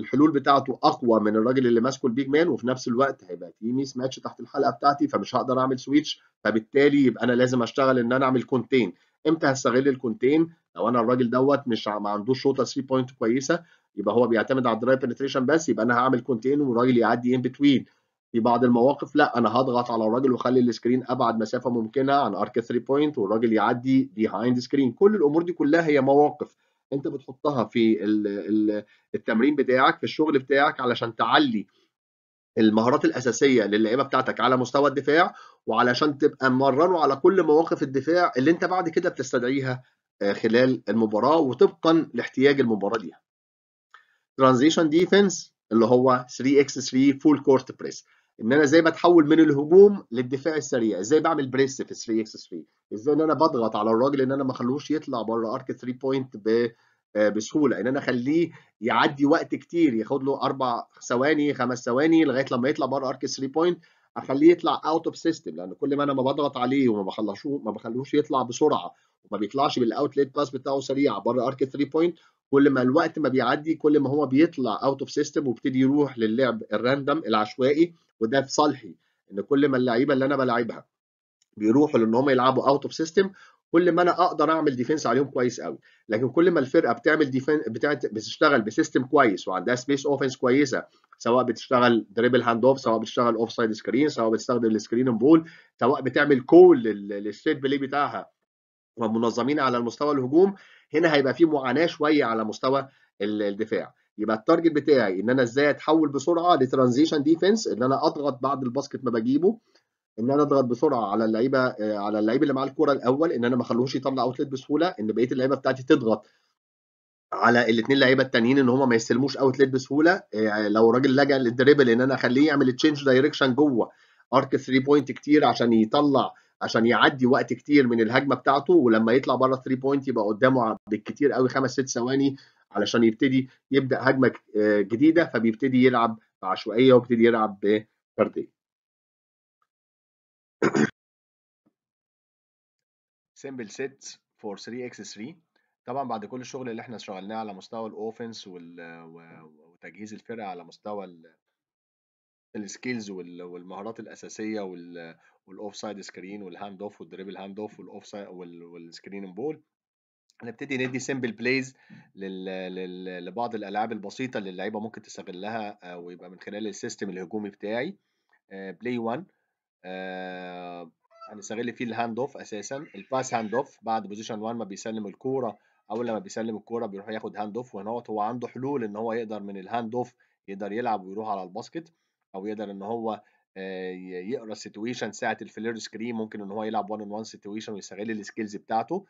الحلول بتاعته اقوى من الراجل اللي ماسكه البيج مان وفي نفس الوقت هيبقى في ميس ماتش تحت الحلقه بتاعتي فمش هقدر اعمل سويتش فبالتالي يبقى انا لازم اشتغل ان انا اعمل كونتين امتى هستغل الكونتين لو انا الراجل دوت مش ما عندوش شوطه 3 بوينت كويسه يبقى هو بيعتمد على الدرايف بنتريشن بس يبقى انا هعمل كونتين والراجل يعدي ان بتوين في بعض المواقف لا انا هضغط على الراجل واخلي السكرين ابعد مسافه ممكنه عن ارك 3 بوينت والراجل يعدي بيهايند سكرين كل الامور دي كلها هي مواقف انت بتحطها في التمرين بتاعك في الشغل بتاعك علشان تعلي المهارات الاساسيه للعيبه بتاعتك على مستوى الدفاع وعلشان تبقى ممرنه على كل مواقف الدفاع اللي انت بعد كده بتستدعيها آه، خلال المباراه وطبقا لاحتياج المباراه ليها. ترانزيشن ديفنس اللي هو 3 اكس 3 فول كورت بريس ان انا ازاي بتحول من الهجوم للدفاع السريع ازاي بعمل بريس في 3 اكس 3 ازاي ان انا بضغط على الراجل ان انا ما اخلوش يطلع بره ارك 3 بوينت ب آه، بسهوله ان انا اخليه يعدي وقت كتير ياخد له اربع ثواني خمس ثواني لغايه لما يطلع بره ارك 3 بوينت اخليه يطلع اوت اوف سيستم لان كل ما انا ما بضغط عليه وما بخلصوش ما بخلوش يطلع بسرعه وما بيطلعش بالاوتليت باس بتاعه سريع بره ارك 3 بوينت كل ما الوقت ما بيعدي كل ما هو بيطلع اوت اوف سيستم ويبتدي يروح للعب الراندم العشوائي وده في صالحي ان كل ما اللعيبه اللي انا بلعبها بيروحوا لان هم يلعبوا اوت اوف سيستم كل ما انا اقدر اعمل ديفنس عليهم كويس قوي لكن كل ما الفرقه بتعمل ديفنس بتاعت بتشتغل بسيستم كويس وعندها سبيس اوفنس كويسه سواء بتشتغل دريبل هاند اوف سواء بتشتغل اوف سايد سكرين سواء بتستخدم السكرين بول سواء بتعمل كول للستيت بلاي بتاعها ومنظمين على المستوى الهجوم هنا هيبقى في معاناه شويه على مستوى الدفاع يبقى التارجت بتاعي ان انا ازاي اتحول بسرعه لترانزيشن ديفنس ان انا اضغط بعد الباسكت ما بجيبه ان انا اضغط بسرعه على اللعيبه آه، على اللعيب اللي معاه الكوره الاول ان انا ما اخلوش يطلع اوتلت بسهوله ان بقيه اللعيبه بتاعتي تضغط على الاثنين لعيبه التانيين ان هم ما يستلموش اوتلت بسهوله آه، لو الراجل لجا للدريبل ان انا اخليه يعمل تشينج دايركشن جوه ارك 3 بوينت كتير عشان يطلع عشان يعدي وقت كتير من الهجمه بتاعته ولما يطلع بره 3 بوينت يبقى قدامه بالكتير قوي خمس ست ثواني علشان يبتدي يبدا هجمه آه، جديده فبيبتدي يلعب بعشوائيه وبيبتدي يلعب بفرديه سيمبل سيت فور 3 اكس 3 طبعا بعد كل الشغل اللي احنا اشتغلناه على مستوى الاوفنس وتجهيز الفرقه على مستوى السكيلز والمهارات الاساسيه والاوف سايد سكرين والهاند اوف والدريبل هاند اوف والاوف سايد والسكرين بول هنبتدي ندي سيمبل بلايز لبعض الالعاب البسيطه اللي اللعيبه ممكن تستغلها آه، ويبقى من خلال السيستم الهجومي بتاعي بلاي آه، 1 آه، هنستغل فيه الهاند اوف اساسا الباس هاند اوف بعد بوزيشن 1 ما بيسلم الكوره اول لما بيسلم الكوره بيروح ياخد هاند اوف وهنا هو عنده حلول ان هو يقدر من الهاند اوف يقدر يلعب ويروح على الباسكت او يقدر ان هو آه، يقرا السيتويشن ساعه الفلير سكرين ممكن ان هو يلعب 1 اون 1 سيتويشن ويستغل السكيلز بتاعته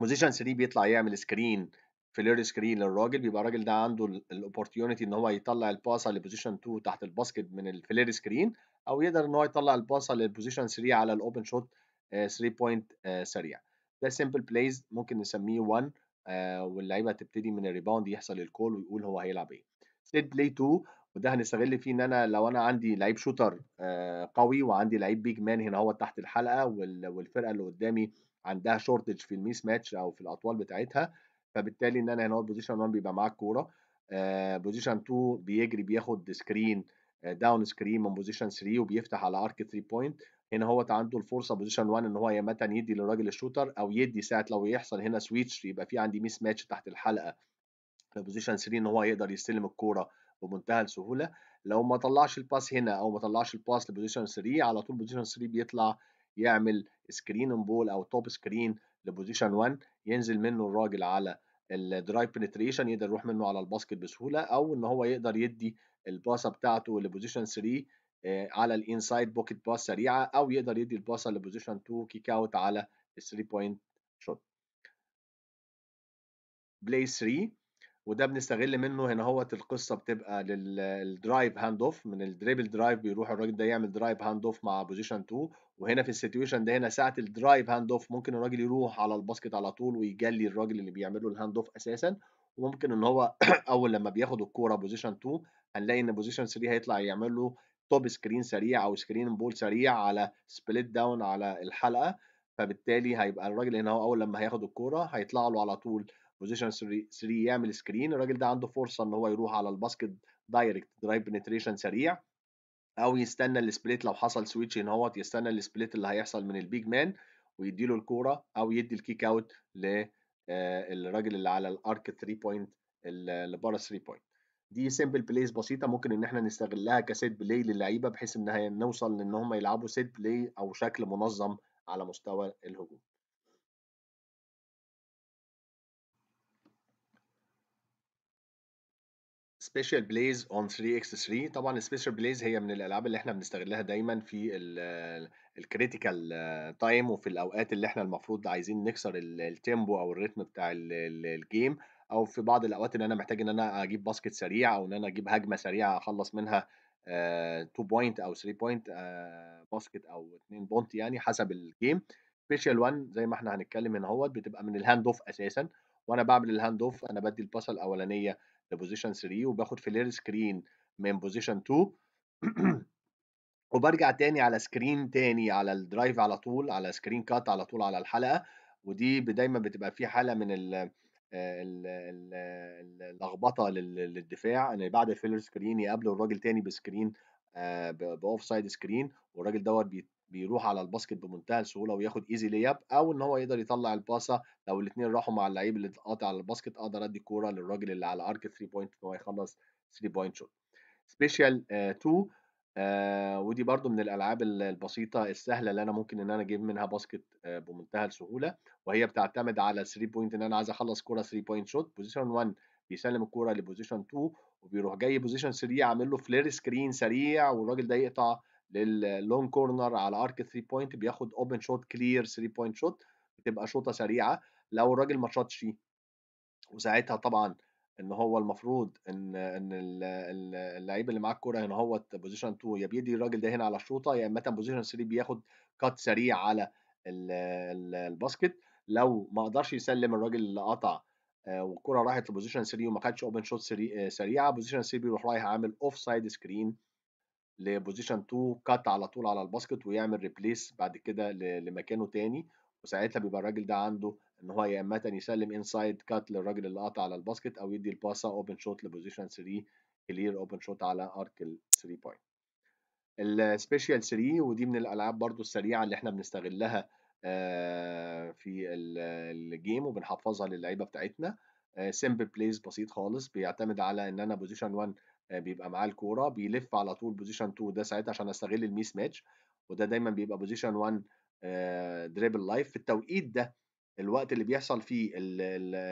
بوزيشن 3 بيطلع يعمل سكرين فلير سكرين للراجل بيبقى الراجل ده عنده الاوبورتيونيتي ان هو يطلع الباسه لبوزيشن 2 تحت الباسكت من الفلير سكرين او يقدر ان هو يطلع الباصه للبوزيشن 3 على الاوبن شوت 3 بوينت سريع ده سمبل بلايز ممكن نسميه 1 آه، واللعيبه تبتدي من الريباوند يحصل الكول ويقول هو هيلعب ايه سيت بلاي 2 وده هنستغل فيه ان انا لو انا عندي لعيب شوتر آه، قوي وعندي لعيب بيج مان هنا هو تحت الحلقه والفرقه اللي قدامي عندها شورتج في الميس ماتش او في الاطوال بتاعتها فبالتالي ان انا هنا هو بوزيشن 1 بيبقى معاك كوره بوزيشن 2 بيجري بياخد سكرين داون سكرين من بوزيشن 3 وبيفتح على ارك 3 بوينت هنا هو عنده الفرصه بوزيشن 1 ان هو يا يدي للراجل الشوتر او يدي ساعه لو يحصل هنا سويتش يبقى في عندي ميس ماتش تحت الحلقه لبوزيشن 3 ان هو يقدر يستلم الكوره بمنتهى السهوله لو ما طلعش الباس هنا او ما طلعش الباس لبوزيشن 3 على طول بوزيشن 3 بيطلع يعمل سكرين بول او توب سكرين لبوزيشن 1 ينزل منه الراجل على الدرايف بنتريشن يقدر يروح منه على الباسكت بسهوله او ان هو يقدر يدي الباصه بتاعته لبوزيشن 3 آه، على الانسايد بوكيت باس سريعه او يقدر يدي الباصه لبوزيشن 2 كيك اوت على الثري 3 بوينت شوت بلاي 3 وده بنستغل منه هنا هوت القصه بتبقى للدرايف هاند اوف من الدريبل درايف بيروح الراجل ده يعمل درايف هاند اوف مع بوزيشن 2 وهنا في السيتويشن ده هنا ساعه الدرايف هاند اوف ممكن الراجل يروح على الباسكت على طول ويجلي الراجل اللي بيعمل له الهاند اوف اساسا وممكن ان هو اول لما بياخد الكوره بوزيشن 2 هنلاقي ان بوزيشن 3 هيطلع يعمل له توب سكرين سريع او سكرين بول سريع على سبليت داون على الحلقه فبالتالي هيبقى الراجل هنا هو اول لما هياخد الكوره هيطلع له على طول بوزيشن 3 يعمل سكرين الراجل ده عنده فرصه ان هو يروح على الباسكت دايركت درايف بنتريشن سريع او يستنى السبليت لو حصل سويتش ان هو يستنى السبليت اللي هيحصل من البيج مان ويديله الكوره او يدي الكيك اوت آه، للراجل اللي على الارك 3 بوينت اللي بره 3 بوينت دي سيمبل بلايز بسيطه ممكن ان احنا نستغلها كسيت بلاي للعيبه بحيث ان نوصل ان هم يلعبوا سيت بلاي او شكل منظم على مستوى الهجوم سبيشال بلايز اون 3 اكس 3 طبعا السبيشال بلايز هي من الالعاب اللي احنا بنستغلها دايما في الكريتيكال تايم وفي الاوقات اللي احنا المفروض عايزين نكسر التيمبو او الريتم بتاع الجيم او في بعض الاوقات اللي انا محتاج ان انا اجيب باسكت سريع او ان انا اجيب هجمه سريعه اخلص منها 2 آه، بوينت او 3 بوينت باسكت او 2 بونت يعني حسب الجيم سبيشال 1 زي ما احنا هنتكلم هنا اهوت بتبقى من الهاند اوف اساسا وانا بعمل الهاند اوف انا بدي الباسه الاولانيه لبوزيشن 3 وباخد فلير سكرين من بوزيشن 2 وبرجع تاني على سكرين تاني على الدرايف على طول على سكرين كات على طول على الحلقه ودي دايما بتبقى في حاله من ال آه، اللخبطه للدفاع ان بعد الفيلر سكرين يقابلوا الراجل تاني بسكرين باوف سايد سكرين والراجل دوت بيروح على الباسكت بمنتهى السهوله وياخد ايزي لياب او ان هو يقدر يطلع الباصه لو الاثنين راحوا مع اللعيب اللي قاطع على الباسكت اقدر ادي الكوره للراجل اللي على ارك 3 بوينت ان هو يخلص 3 بوينت شوت سبيشال 2 ودي برده من الالعاب البسيطه السهله اللي انا ممكن ان انا اجيب منها باسكت آه، بمنتهى السهوله وهي بتعتمد على 3 بوينت ان انا عايز اخلص كوره 3 بوينت شوت بوزيشن 1 بيسلم الكوره لبوزيشن 2 وبيروح جاي بوزيشن 3 عامل له فلير سكرين سريع والراجل ده يقطع لللونج كورنر على ارك 3 بوينت بياخد اوبن شوت كلير 3 بوينت شوت بتبقى شوطه سريعه لو الراجل ما شاطش فيه وساعتها طبعا ان هو المفروض ان ان اللعيب اللي معاه الكوره هنا هو بوزيشن 2 يا بيدي الراجل ده هنا على الشوطه يا اما بوزيشن 3 بياخد كات سريع على الباسكت لو ما قدرش يسلم الراجل اللي قطع آه، والكره راحت لبوزيشن 3 وما خدش اوبن آه، شوت سريعه بوزيشن 3 بيروح رايح عامل اوف سايد سكرين لبوزيشن 2 كات على طول على الباسكت ويعمل ريبليس بعد كده لمكانه تاني وساعتها بيبقى الراجل ده عنده ان هو يا اما يسلم انسايد كات للراجل اللي قطع على الباسكت او يدي الباسه اوبن شوت لبوزيشن 3 كلير اوبن شوت على ارك ال 3 بوينت السبيشال 3 ودي من الالعاب برضو السريعه اللي احنا بنستغلها آه، في الجيم وبنحفظها للعيبه بتاعتنا سمبل آه، بلايز بسيط خالص بيعتمد على ان انا بوزيشن 1 آه، بيبقى معاه الكوره بيلف على طول بوزيشن 2 ده ساعتها عشان استغل الميس ماتش وده دايما بيبقى بوزيشن 1 دريبل لايف في التوقيت ده الوقت اللي بيحصل فيه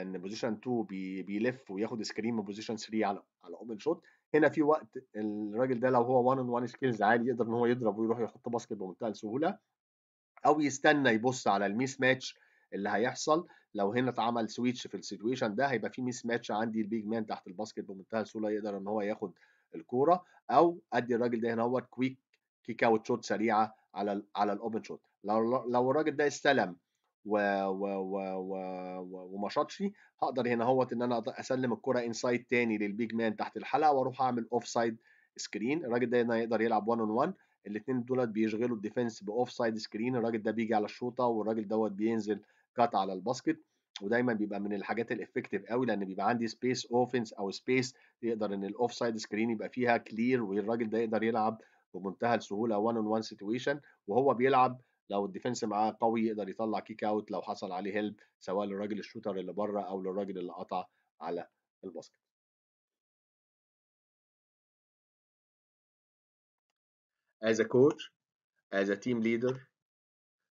ان بوزيشن 2 بيلف وياخد سكرين من بوزيشن 3 على على اوبن شوت هنا في وقت الراجل ده لو هو 1 اون 1 سكيلز عادي يقدر ان هو يضرب ويروح يحط باسكت بمنتهى السهوله او يستنى يبص على الميس ماتش اللي هيحصل لو هنا اتعمل سويتش في السيتويشن ده هيبقى في ميس ماتش عندي البيج مان تحت الباسكت بمنتهى السهوله يقدر ان هو ياخد الكوره او ادي الراجل ده هنا هو كويك كيك اوت شوت سريعه على الـ على الاوبن شوت لو لو الراجل ده استلم و و و و وما شاطش هقدر هنا هوت ان انا اسلم الكوره انسايد تاني للبيج مان تحت الحلقه واروح اعمل اوف سايد سكرين الراجل ده هنا يقدر يلعب 1 اون 1 الاثنين دولت بيشغلوا الديفنس باوف سايد سكرين الراجل ده بيجي على الشوطه والراجل دوت بينزل كات على الباسكت ودايما بيبقى من الحاجات الافكتيف قوي لان بيبقى عندي سبيس اوفنس او سبيس يقدر ان الاوف سايد سكرين يبقى فيها كلير والراجل ده يقدر يلعب بمنتهى السهوله 1 اون 1 سيتويشن وهو بيلعب لو الديفنس معاه قوي يقدر يطلع كيك اوت لو حصل عليه هيلب سواء للراجل الشوتر اللي بره او للراجل اللي قطع على الباسكت as a coach as a team leader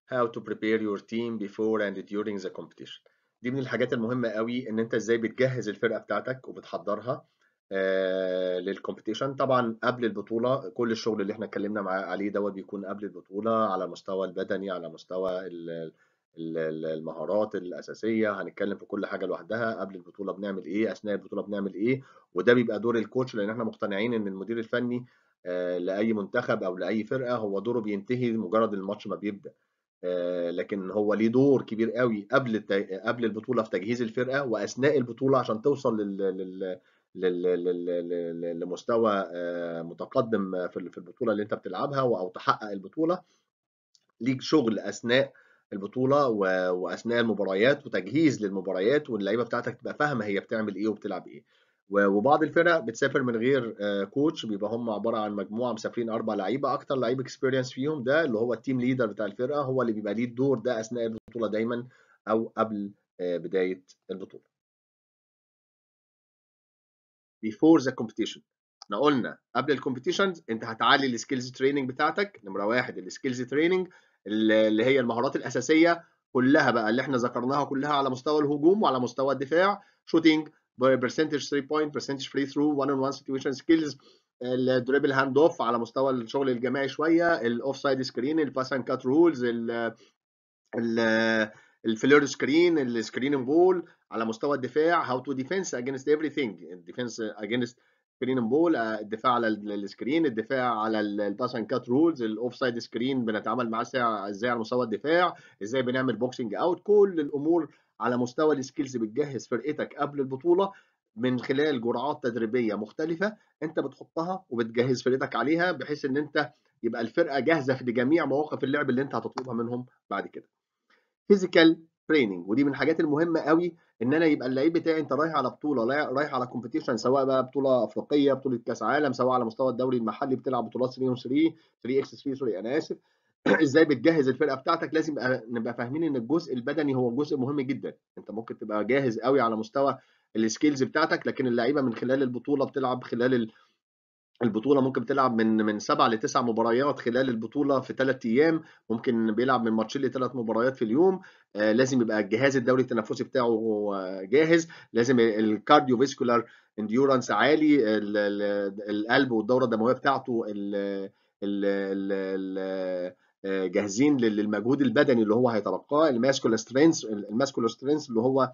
how to prepare your team before and during the competition دي من الحاجات المهمه قوي ان انت ازاي بتجهز الفرقه بتاعتك وبتحضرها آه للكومبيتيشن طبعا قبل البطوله كل الشغل اللي احنا اتكلمنا عليه دوت بيكون قبل البطوله على المستوى البدني على مستوى المهارات الاساسيه هنتكلم في كل حاجه لوحدها قبل البطوله بنعمل ايه اثناء البطوله بنعمل ايه وده بيبقى دور الكوتش لان احنا مقتنعين ان المدير الفني آه، لاي منتخب او لاي فرقه هو دوره بينتهي مجرد الماتش ما بيبدا آه، لكن هو ليه دور كبير قوي قبل قبل البطوله في تجهيز الفرقه واثناء البطوله عشان توصل لل لمستوى آه، متقدم في البطوله اللي انت بتلعبها او تحقق البطوله ليك شغل اثناء البطوله واثناء المباريات وتجهيز للمباريات واللعيبه بتاعتك تبقى فاهمه هي بتعمل ايه وبتلعب ايه وبعض الفرق بتسافر من غير كوتش آه، بيبقى هم عباره عن مجموعه مسافرين اربع لعيبه اكتر لعيب اكسبيرينس فيهم ده اللي هو التيم ليدر بتاع الفرقه هو اللي بيبقى ليه الدور ده اثناء البطوله دايما او قبل آه، بدايه البطوله. before the competition احنا قلنا قبل الكومبيتيشن انت هتعلي السكيلز تريننج بتاعتك نمره واحد السكيلز تريننج اللي هي المهارات الاساسيه كلها بقى اللي احنا ذكرناها كلها على مستوى الهجوم وعلى مستوى الدفاع شوتينج برسنتج 3 بوينت برسنتج فري ثرو 1 اون 1 سيتويشن سكيلز الدريبل هاند اوف على مستوى الشغل الجماعي شويه الاوف سايد سكرين الباس اند كات رولز الفلير سكرين السكرين بول على مستوى الدفاع هاو تو ديفنس اجينست ايفري ثينج الديفنس اجينست سكرين بول الدفاع على السكرين الدفاع على الباس اند كات رولز الاوف سايد سكرين بنتعامل معاه ازاي على مستوى الدفاع ازاي بنعمل بوكسنج اوت كل الامور على مستوى السكيلز بتجهز فرقتك قبل البطوله من خلال جرعات تدريبيه مختلفه انت بتحطها وبتجهز فرقتك عليها بحيث ان انت يبقى الفرقه جاهزه في جميع مواقف اللعب اللي انت هتطلبها منهم بعد كده. فيزيكال تريننج ودي من الحاجات المهمه قوي ان انا يبقى اللعيب بتاعي انت رايح على بطوله رايح على كومبيتيشن سواء بقى بطوله افريقيه بطوله كاس عالم سواء على مستوى الدوري المحلي بتلعب بطولات 3 اون 3 3 اكس 3 سوري انا اسف ازاي بتجهز الفرقه بتاعتك لازم نبقى فاهمين ان الجزء البدني هو جزء مهم جدا انت ممكن تبقى جاهز قوي على مستوى السكيلز بتاعتك لكن اللعيبه من خلال البطوله بتلعب خلال البطوله ممكن بتلعب من من سبع لتسع مباريات خلال البطوله في ثلاث ايام ممكن بيلعب من ماتشين لثلاث مباريات في اليوم آه، لازم يبقى الجهاز الدوري التنفسي بتاعه جاهز لازم الكارديو فيسكولار انديورانس عالي القلب والدوره الدمويه بتاعته آه، جاهزين للمجهود البدني اللي هو هيتلقاه الماسكولار سترينث الماسكولار سترينث اللي هو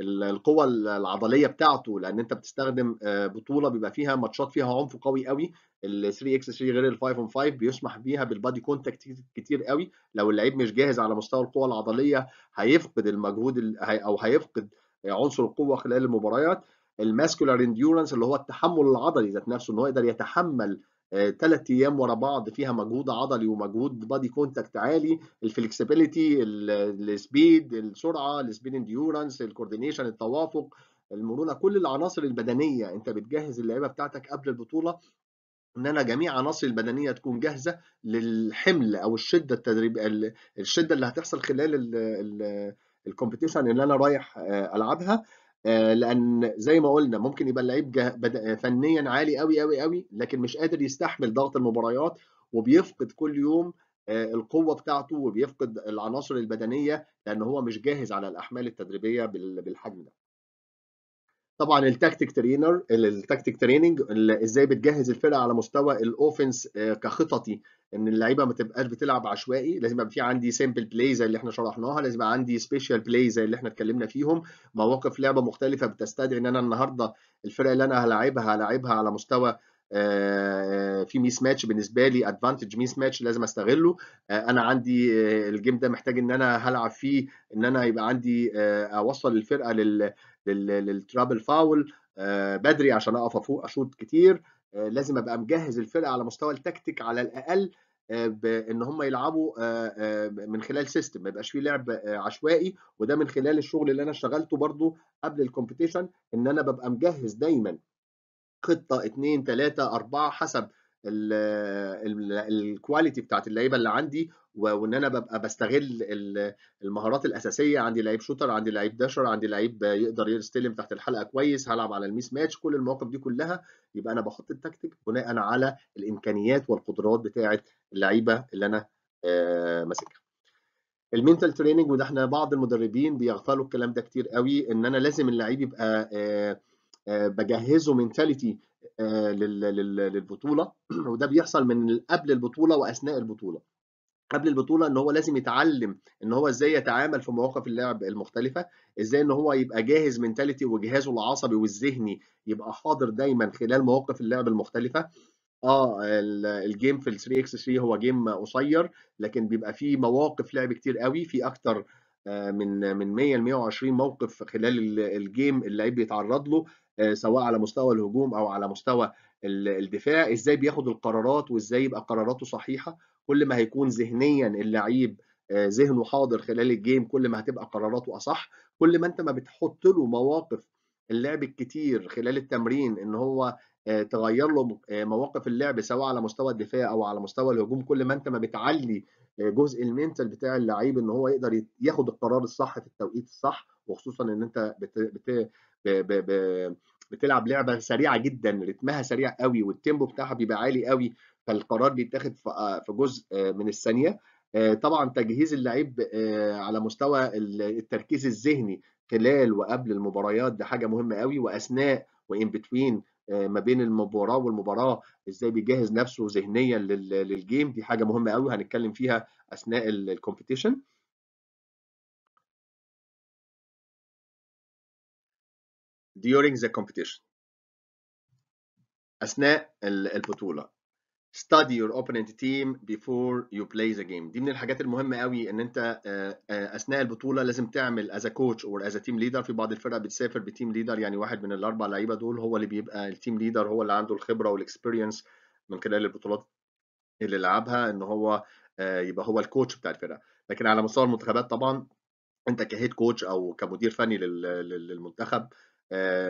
القوه العضليه بتاعته لان انت بتستخدم آه، بطوله بيبقى فيها ماتشات فيها عنف قوي قوي ال 3 اكس 3 غير ال 5 اون 5 بيسمح بيها بالبادي كونتاكت كتير قوي لو اللعيب مش جاهز على مستوى القوه العضليه هيفقد المجهود او هيفقد عنصر القوه خلال المباريات الماسكولار انديورنس اللي هو التحمل العضلي ذات نفسه ان هو يقدر يتحمل ثلاث آه، ايام ورا بعض فيها مجهود عضلي ومجهود بادي كونتاكت عالي الفلكسبيليتي السبيد السرعه السبيد انديورنس الكوردينيشن التوافق المرونه كل العناصر البدنيه انت بتجهز اللعيبه بتاعتك قبل البطوله ان انا جميع عناصر البدنيه تكون جاهزه للحمل او الشده التدريب الشده اللي هتحصل خلال الكومبيتيشن اللي انا رايح آه، العبها آه، لان زي ما قلنا ممكن يبقى اللعيب فنيا عالي قوي قوي قوي لكن مش قادر يستحمل ضغط المباريات وبيفقد كل يوم آه، القوه بتاعته وبيفقد العناصر البدنيه لان هو مش جاهز على الاحمال التدريبيه بالحجم ده طبعا التاكتيك ترينر التاكتيك تريننج ازاي بتجهز الفرقه على مستوى الاوفنس آه، كخططي ان اللعيبه ما تبقاش بتلعب عشوائي لازم يبقى في عندي سيمبل بلاي زي اللي احنا شرحناها لازم يبقى عندي سبيشال بلاي زي اللي احنا اتكلمنا فيهم مواقف لعبه مختلفه بتستدعي ان انا النهارده الفرقه اللي انا هلاعبها هلاعبها على مستوى آه، آه، في ميس ماتش بالنسبه لي ادفانتج ميس ماتش لازم استغله انا عندي الجيم ده محتاج ان انا هلعب فيه ان انا يبقى عندي اوصل الفرقه للترابل فاول آه، بدري عشان اقف فوق اشوط كتير آه، لازم ابقى مجهز الفرقه على مستوى التكتيك على الاقل آه، بان هم يلعبوا من خلال سيستم ما يبقاش فيه لعب عشوائي وده من خلال الشغل اللي انا اشتغلته برضو قبل الكومبيتيشن ان انا ببقى مجهز دايما خطه 2 3 4 حسب الكواليتي بتاعت اللعيبه اللي عندي وان انا ببقى بستغل المهارات الاساسيه عندي لعيب شوتر عندي لعيب داشر عندي لعيب يقدر يستلم تحت الحلقه كويس هلعب على الميس ماتش كل المواقف دي كلها يبقى انا بحط التكتيك بناء على الامكانيات والقدرات بتاعه اللعيبه اللي انا آه، ماسكها المينتال تريننج وده احنا بعض المدربين بيغفلوا الكلام ده كتير قوي ان انا لازم اللعيب يبقى آه، آه، بجهزه منتاليتي للبطوله وده بيحصل من قبل البطوله واثناء البطوله قبل البطوله ان هو لازم يتعلم ان هو ازاي يتعامل في مواقف اللعب المختلفه ازاي ان هو يبقى جاهز منتاليتي وجهازه العصبي والذهني يبقى حاضر دايما خلال مواقف اللعب المختلفه اه الجيم في ال 3 اكس 3 هو جيم قصير لكن بيبقى فيه مواقف لعب كتير قوي في اكتر آه، من من 100 ل 120 موقف خلال الجيم اللعيب بيتعرض له آه، سواء على مستوى الهجوم او على مستوى الدفاع ازاي بياخد القرارات وازاي يبقى قراراته صحيحه كل ما هيكون ذهنيا اللعيب آه، ذهنه حاضر خلال الجيم كل ما هتبقى قراراته اصح كل ما انت ما بتحط له مواقف اللعب الكتير خلال التمرين ان هو آه، تغير له آه، مواقف اللعب سواء على مستوى الدفاع او على مستوى الهجوم كل ما انت ما بتعلي جزء المنتال بتاع اللعيب ان هو يقدر ياخد القرار الصح في التوقيت الصح وخصوصا ان انت بت... بت... ب... ب... بتلعب لعبه سريعه جدا رتمها سريع قوي والتيمبو بتاعها بيبقى عالي قوي فالقرار بيتاخد في جزء آه، من الثانيه آه، طبعا تجهيز اللعيب آه، على مستوى التركيز الذهني خلال وقبل المباريات ده حاجه مهمه قوي واثناء وان بتوين ما بين المباراه والمباراه ازاي بيجهز نفسه ذهنيا للجيم دي حاجه مهمه قوي هنتكلم فيها اثناء الكومبيتيشن during the competition اثناء البطوله study your opponent team before you play the game دي من الحاجات المهمه قوي ان انت آه، آه، اثناء البطوله لازم تعمل as a coach or as a team leader في بعض الفرق بتسافر بتيم ليدر يعني واحد من الاربع لعيبه دول هو اللي بيبقى التيم ليدر هو اللي عنده الخبره والاكسبيرينس من خلال البطولات اللي لعبها ان هو آه، يبقى هو الكوتش بتاع الفرقه لكن على مستوى المنتخبات طبعا انت كهيد كوتش او كمدير فني للمنتخب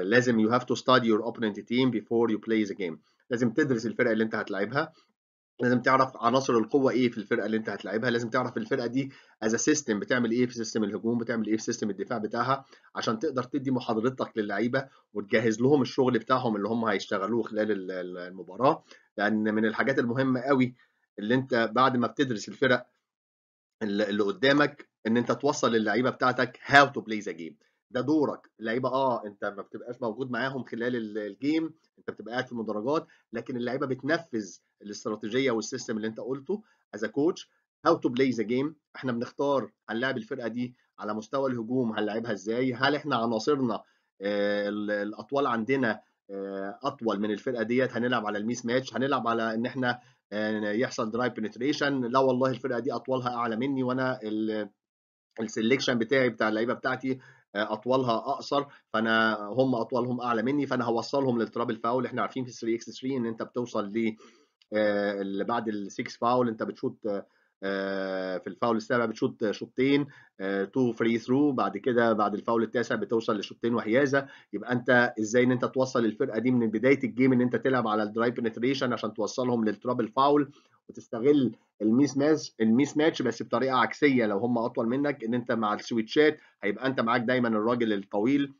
لازم you have to study your opponent team before you play the game لازم تدرس الفرقه اللي انت هتلاعبها لازم تعرف عناصر القوه ايه في الفرقه اللي انت هتلاعبها لازم تعرف الفرقه دي از سيستم بتعمل ايه في سيستم الهجوم بتعمل ايه في سيستم الدفاع بتاعها عشان تقدر تدي محاضرتك للعيبه وتجهز لهم الشغل بتاعهم اللي هم هيشتغلوه خلال المباراه لان من الحاجات المهمه قوي اللي انت بعد ما بتدرس الفرق اللي قدامك ان انت توصل للعيبه بتاعتك هاو تو بلاي ذا جيم ده دورك اللعيبه اه انت ما بتبقاش موجود معاهم خلال الجيم انت بتبقى قاعد في المدرجات لكن اللعيبه بتنفذ الاستراتيجيه والسيستم اللي انت قلته از كوتش هاو تو بلاي ذا جيم احنا بنختار هنلاعب الفرقه دي على مستوى الهجوم هنلاعبها ازاي هل احنا عناصرنا آه، الاطوال عندنا آه، اطول من الفرقه ديت هنلعب على الميس ماتش هنلعب على ان احنا آه، يحصل درايف بنتريشن لا والله الفرقه دي اطوالها اعلى مني وانا السلكشن بتاعي بتاع اللعيبه بتاعتي اطوالها اقصر فانا هم اطوالهم اعلى مني فانا هوصلهم للترابل فاول احنا عارفين في 3 اكس 3 ان انت بتوصل ل آه، اللي بعد ال 6 فاول انت بتشوط آه، في الفاول السابع بتشوط شوطين تو فري ثرو بعد كده بعد الفاول التاسع بتوصل لشوطين وحيازه يبقى انت ازاي ان انت توصل الفرقه دي من بدايه الجيم ان انت تلعب على الدرايف بنتريشن عشان توصلهم للترابل فاول وتستغل الميس ماتش الميس ماتش بس بطريقه عكسيه لو هم اطول منك ان انت مع السويتشات هيبقى انت معاك دايما الراجل الطويل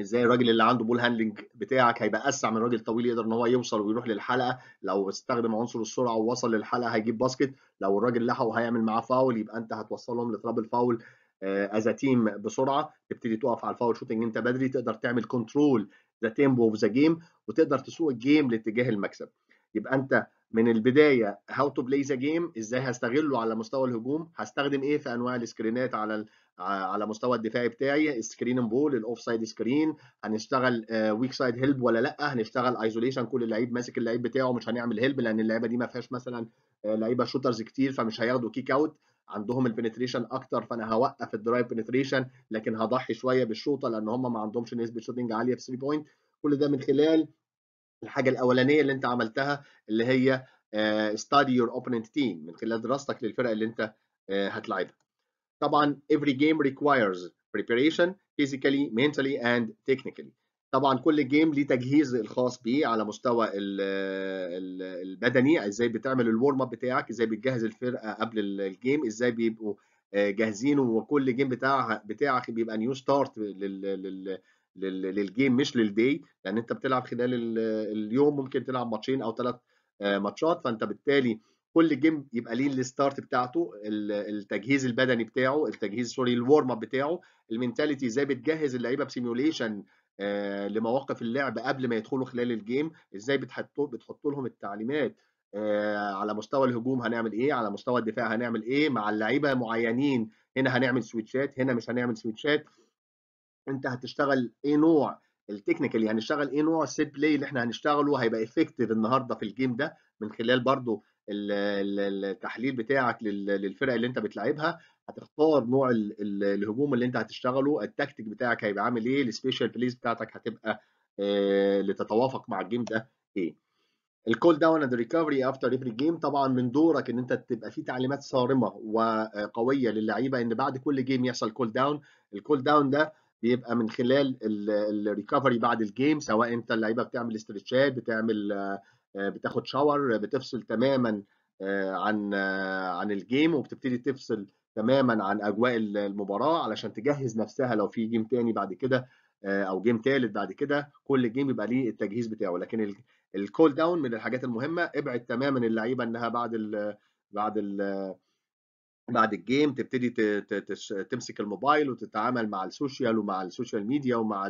ازاي الراجل اللي عنده بول هاندلنج بتاعك هيبقى اسرع من الراجل الطويل يقدر ان هو يوصل ويروح للحلقه لو استخدم عنصر السرعه ووصل للحلقه هيجيب باسكت لو الراجل لحقه وهيعمل معاه فاول يبقى انت هتوصلهم لترابل فاول از تيم بسرعه تبتدي تقف على الفاول شوتنج انت بدري تقدر تعمل كنترول ذا تيمبو اوف ذا جيم وتقدر تسوق الجيم لاتجاه المكسب يبقى انت من البدايه هاو تو بلاي ذا جيم ازاي هستغله على مستوى الهجوم هستخدم ايه في انواع السكرينات على على مستوى الدفاع بتاعي سكرين بول الاوف سايد سكرين هنشتغل ويك سايد هيلب ولا لا هنشتغل ايزوليشن كل لعيب ماسك اللعيب بتاعه مش هنعمل هيلب لان اللعيبه دي ما فيهاش مثلا آه، لعيبه شوترز كتير فمش هياخدوا كيك اوت عندهم البنتريشن اكتر فانا هوقف الدرايف بنتريشن لكن هضحي شويه بالشوطه لان هم ما عندهمش نسبه شوتنج عاليه في 3 بوينت كل ده من خلال الحاجه الاولانيه اللي انت عملتها اللي هي آه، study your opponent team من خلال دراستك للفرق اللي انت آه، هتلعبها طبعا every game requires preparation physically mentally and technically طبعا كل جيم ليه تجهيز الخاص بيه على مستوى البدني ازاي بتعمل الورم اب بتاعك ازاي بتجهز الفرقه قبل الجيم ازاي بيبقوا آه، جاهزين وكل جيم بتاعها بتاعك بيبقى نيو ستارت للجيم مش للدي لان انت بتلعب خلال اليوم ممكن تلعب ماتشين او ثلاث آه، ماتشات فانت بالتالي كل جيم يبقى ليه الستارت بتاعته التجهيز البدني بتاعه التجهيز سوري الورم اب بتاعه المينتاليتي ازاي بتجهز اللعيبه بسيميوليشن آه، لمواقف اللعب قبل ما يدخلوا خلال الجيم ازاي بتحط بتحط لهم التعليمات آه، على مستوى الهجوم هنعمل ايه على مستوى الدفاع هنعمل ايه مع اللعيبه معينين هنا هنعمل سويتشات هنا مش هنعمل سويتشات انت هتشتغل ايه نوع التكنيكال يعني هنشتغل ايه نوع السيت بلاي اللي احنا هنشتغله هيبقى افكتيف النهارده في الجيم ده من خلال برضو التحليل بتاعك للفرق اللي انت بتلعبها هتختار نوع الهجوم اللي انت هتشتغله التكتيك بتاعك هيبقى عامل ايه السبيشال بليز بتاعتك هتبقى آه، لتتوافق مع الجيم ده ايه الكول داون اند ريكفري افتر افري جيم طبعا من دورك ان انت تبقى في تعليمات صارمه وقويه للعيبه ان بعد كل جيم يحصل كول داون الكول داون ده بيبقى من خلال الريكفري بعد الجيم سواء انت اللعيبه بتعمل استرتشات بتعمل آه، بتاخد شاور بتفصل تماما آه، عن آه، عن الجيم وبتبتدي تفصل تماما عن اجواء المباراه علشان تجهز نفسها لو في جيم تاني بعد كده او جيم تالت بعد كده كل جيم يبقى ليه التجهيز بتاعه لكن الكول داون من الحاجات المهمه ابعد تماما اللعيبه انها بعد الـ بعد ال بعد الجيم تبتدي تمسك الموبايل وتتعامل مع السوشيال ومع السوشيال ميديا ومع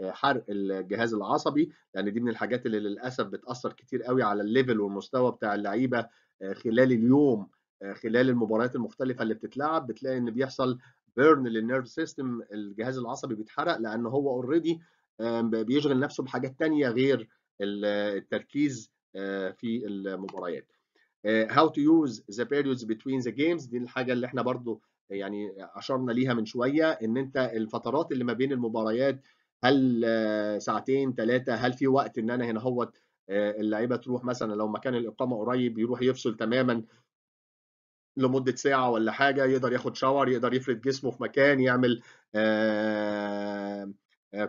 آه، حرق الجهاز العصبي لان دي من الحاجات اللي للاسف بتاثر كتير قوي على الليفل والمستوى بتاع اللعيبه آه، خلال اليوم آه، خلال المباريات المختلفه اللي بتتلعب بتلاقي ان بيحصل بيرن للنيرف سيستم الجهاز العصبي بيتحرق لان هو اوريدي بيشغل نفسه بحاجات تانية غير التركيز في المباريات هاو تو يوز ذا بيريودز بتوين ذا جيمز دي الحاجه اللي احنا برضو يعني اشرنا ليها من شويه ان انت الفترات اللي ما بين المباريات هل آه، ساعتين ثلاثه هل في وقت ان انا هنا هوت آه، اللعيبه تروح مثلا لو مكان الاقامه قريب يروح يفصل تماما لمده ساعه ولا حاجه يقدر ياخد شاور يقدر يفرد جسمه في مكان يعمل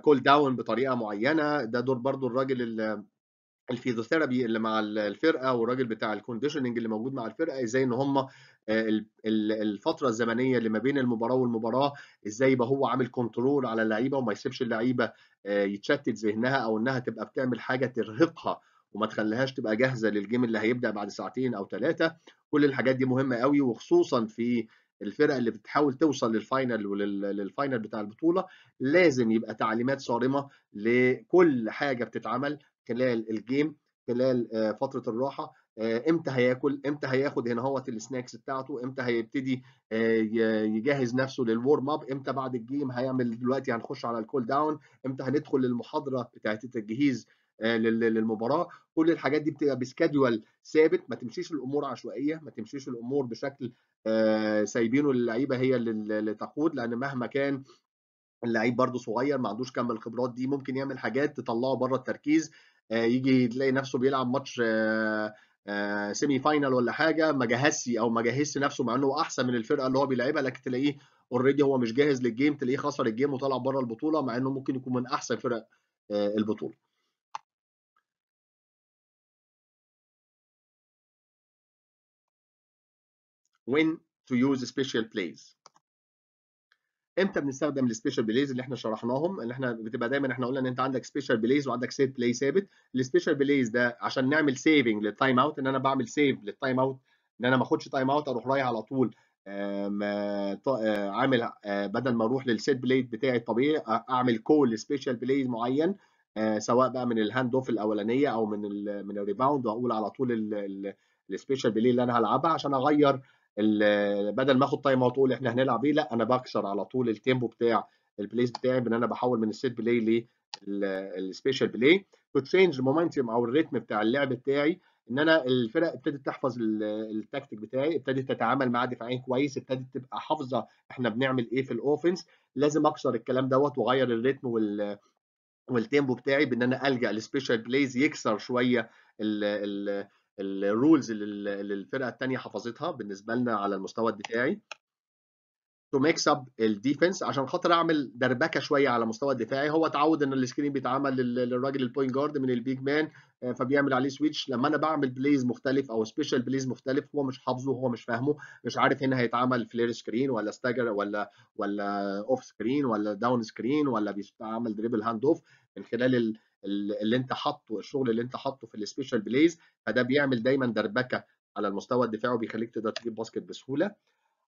كول آه، داون بطريقه معينه ده دور برضو الراجل اللي الفيزيوثيرابي اللي مع الفرقه والراجل بتاع الكونديشننج اللي موجود مع الفرقه ازاي ان هم آه، الفتره الزمنيه اللي ما بين المباراه والمباراه ازاي يبقى هو عامل كنترول على اللعيبه وما يسيبش اللعيبه آه، يتشتت ذهنها او انها تبقى بتعمل حاجه ترهقها وما تخليهاش تبقى جاهزه للجيم اللي هيبدا بعد ساعتين او ثلاثه كل الحاجات دي مهمه قوي وخصوصا في الفرقه اللي بتحاول توصل للفاينل وللفاينل بتاع البطوله لازم يبقى تعليمات صارمه لكل حاجه بتتعمل خلال الجيم خلال آه، فتره الراحه آه، امتى هياكل امتى هياخد هنا هوت السناكس بتاعته امتى هيبتدي آه، يجهز نفسه للورم اب امتى بعد الجيم هيعمل دلوقتي هنخش على الكول داون امتى هندخل للمحاضره بتاعه التجهيز للمباراه كل الحاجات دي بتبقى بسكادول ثابت ما تمشيش الامور عشوائيه ما تمشيش الامور بشكل سايبينه للعيبه هي اللي تقود لان مهما كان اللعيب برضه صغير ما عندوش كم الخبرات دي ممكن يعمل حاجات تطلعه بره التركيز آه، يجي تلاقي نفسه بيلعب ماتش سيمي آه، فاينل آه، ولا حاجه ما جهزش او ما جهزش نفسه مع انه احسن من الفرقه اللي هو بيلعبها لكن تلاقيه اوريدي هو مش جاهز للجيم تلاقيه خسر الجيم وطلع بره البطوله مع انه ممكن يكون من احسن فرق البطوله. When to use special plays امتى بنستخدم السبيشال بليز اللي احنا شرحناهم اللي احنا بتبقى دايما احنا قلنا ان انت عندك سبيشال بليز وعندك سيت بلاي ثابت السبيشال بليز ده عشان نعمل سيفنج للتايم اوت ان انا بعمل سيف للتايم اوت ان انا ما اخدش تايم اوت اروح رايح على طول آه، آه، عامل آه، بدل ما اروح للسيت بلاي بتاعي الطبيعي اعمل كول لسبيشال بلاي معين سواء بقى من الهاند اوف الاولانيه او من من الريباوند واقول على طول السبيشال بلاي اللي انا هلعبها عشان اغير بدل ما اخد تايم اوت واقول احنا هنلعب ايه لا انا بكسر على طول التيمبو بتاع البلايز بتاعي بان انا بحول من السيت بلاي للسبيشال بلاي تو تشينج المومنتوم او الريتم بتاع اللعب بتاعي ان انا الفرق ابتدت تحفظ التكتيك بتاعي ابتدت تتعامل مع دفاعين كويس ابتدت تبقى حافظه احنا بنعمل ايه في الاوفنس لازم اكسر الكلام دوت واغير الريتم وال والتيمبو بتاعي بان انا الجا للسبيشال بلايز يكسر شويه ال ال الرولز اللي الفرقه الثانيه حفظتها بالنسبه لنا على المستوى الدفاعي تو ميكس اب الديفنس عشان خاطر اعمل دربكه شويه على المستوى الدفاعي هو اتعود ان السكرين بيتعمل للراجل البوينت جارد من البيج مان آه، فبيعمل عليه سويتش لما انا بعمل بليز مختلف او سبيشال بليز مختلف هو مش حافظه هو مش فاهمه مش عارف هنا هيتعمل فلير سكرين ولا ستاجر ولا ولا اوف سكرين ولا داون سكرين ولا بيتعمل دريبل هاند اوف من خلال اللي انت حاطه الشغل اللي انت حاطه في السبيشال بلايز فده بيعمل دايما دربكه على المستوى الدفاعي وبيخليك تقدر تجيب باسكت بسهوله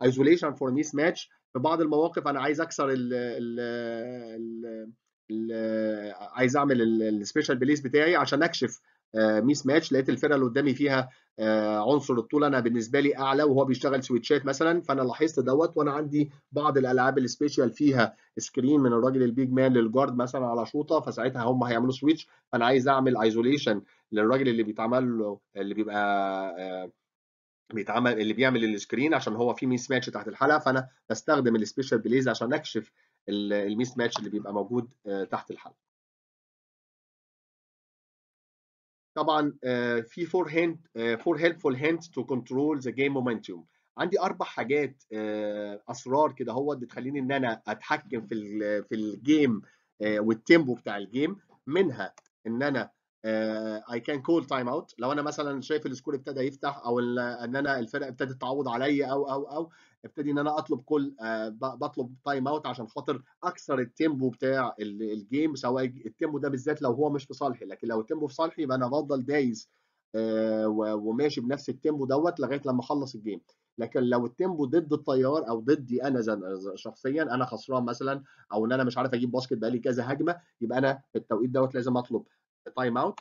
ايزوليشن فور ميس ماتش في بعض المواقف انا عايز اكسر ال ال ال عايز اعمل السبيشال بليس بتاعي عشان اكشف ميس آه، ماتش لقيت الفرقه اللي قدامي فيها آه، عنصر الطول انا بالنسبه لي اعلى وهو بيشتغل سويتشات مثلا فانا لاحظت دوت وانا عندي بعض الالعاب السبيشال فيها سكرين من الراجل البيج مان للجارد مثلا على شوطه فساعتها هم هيعملوا سويتش فانا عايز اعمل ايزوليشن للراجل اللي بيتعمل له اللي بيبقى آه، بيتعمل اللي بيعمل السكرين عشان هو في ميس ماتش تحت الحلقه فانا بستخدم السبيشال بليز عشان اكشف الميس ماتش اللي بيبقى موجود تحت الحلقه طبعا آه، في فور هند فور هيلبفول هند تو كنترول ذا جيم مومنتوم عندي اربع حاجات آه، اسرار كده هو بتخليني ان انا اتحكم في في الجيم آه، والتيمبو بتاع الجيم منها ان انا اي كان كول تايم اوت لو انا مثلا شايف السكور ابتدى يفتح او ان انا الفرق ابتدت تعوض عليا او او او ابتدي ان انا اطلب كل آه، بطلب تايم اوت عشان خاطر اكسر التيمبو بتاع الجيم سواء التيمبو ده بالذات لو هو مش في صالحي لكن لو التيمبو في صالحي يبقى انا بفضل دايز آه، وماشي بنفس التيمبو دوت لغايه لما اخلص الجيم لكن لو التيمبو ضد الطيار او ضدي انا شخصيا انا خسران مثلا او ان انا مش عارف اجيب باسكت بقالي كذا هجمه يبقى انا في التوقيت دوت لازم اطلب تايم اوت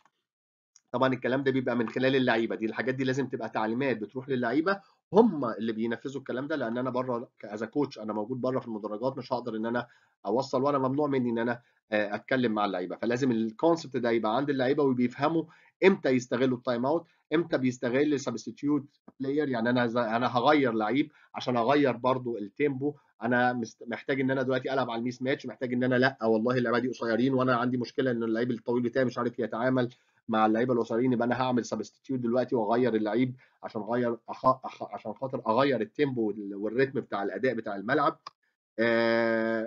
طبعا الكلام ده بيبقى من خلال اللعيبه دي الحاجات دي لازم تبقى تعليمات بتروح للعيبه هم آه. اللي بينفذوا الكلام ده لان انا بره كاز كوتش انا موجود بره في المدرجات مش هقدر ان انا اوصل وانا ممنوع مني ان انا اتكلم مع اللعيبه فلازم الكونسبت ده يبقى عند اللعيبه وبيفهموا امتى يستغلوا التايم اوت امتى بيستغل سبستيتيوت بلاير يعني انا انا هغير لعيب عشان اغير برضو التيمبو انا محتاج ان انا دلوقتي العب على الميس ماتش محتاج ان انا لا والله اللعيبه دي قصيرين وانا عندي مشكله ان اللعيب الطويل بتاعي مش عارف يتعامل مع اللعيبه القصيرين يبقى انا هعمل سبستيتيوت دلوقتي واغير اللعيب عشان اغير أخ... أخ... عشان خاطر اغير التيمبو والريتم بتاع الاداء بتاع الملعب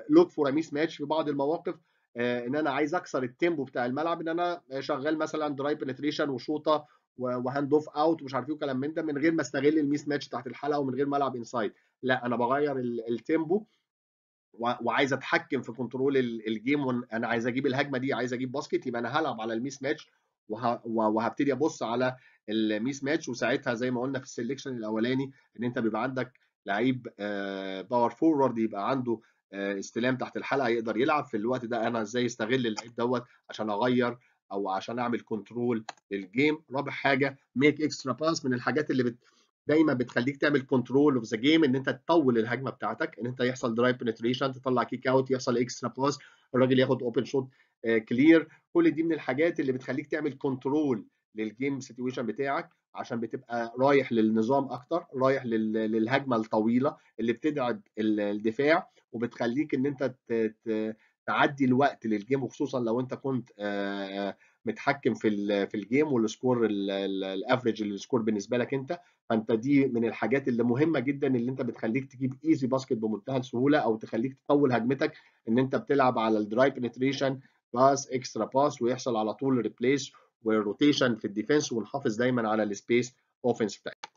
لوك فور ميس ماتش في بعض المواقف آه ان انا عايز اكسر التيمبو بتاع الملعب ان انا شغال مثلا دراي بنتريشن وشوطه وهاند اوف اوت ومش عارف ايه وكلام من ده من غير ما استغل الميس ماتش تحت الحلقه ومن غير ما العب انسايد لا انا بغير التيمبو وعايز اتحكم في كنترول الجيم انا عايز اجيب الهجمه دي عايز اجيب باسكت يبقى انا هلعب على الميس ماتش وهبتدي ابص على الميس ماتش وساعتها زي ما قلنا في السلكشن الاولاني ان انت بيبقى عندك لعيب باور آه، فورورد يبقى عنده آه، استلام تحت الحلقه يقدر يلعب في الوقت ده انا ازاي استغل اللعيب دوت عشان اغير او عشان اعمل كنترول للجيم رابع حاجه ميك اكسترا باس من الحاجات اللي بت... دايما بتخليك تعمل كنترول اوف ذا جيم ان انت تطول الهجمه بتاعتك ان انت يحصل درايف بنتريشن تطلع كيك اوت يحصل اكسترا باس الراجل ياخد اوبن شوت كلير آه، كل دي من الحاجات اللي بتخليك تعمل كنترول للجيم سيتويشن بتاعك عشان بتبقى رايح للنظام اكتر رايح للهجمه الطويله اللي بتدعب الدفاع وبتخليك ان انت تعدي الوقت للجيم وخصوصا لو انت كنت آه، آه، متحكم في في الجيم والسكور الافريج السكور بالنسبه لك انت فانت دي من الحاجات اللي مهمه جدا اللي انت بتخليك تجيب ايزي باسكت بمنتهى السهوله او تخليك تطول هجمتك ان انت بتلعب على الدراي بنتريشن باس اكسترا باس ويحصل على طول ريبليس وروتيشن في الديفنس ونحافظ دايما على السبيس اوفنس بتاعتنا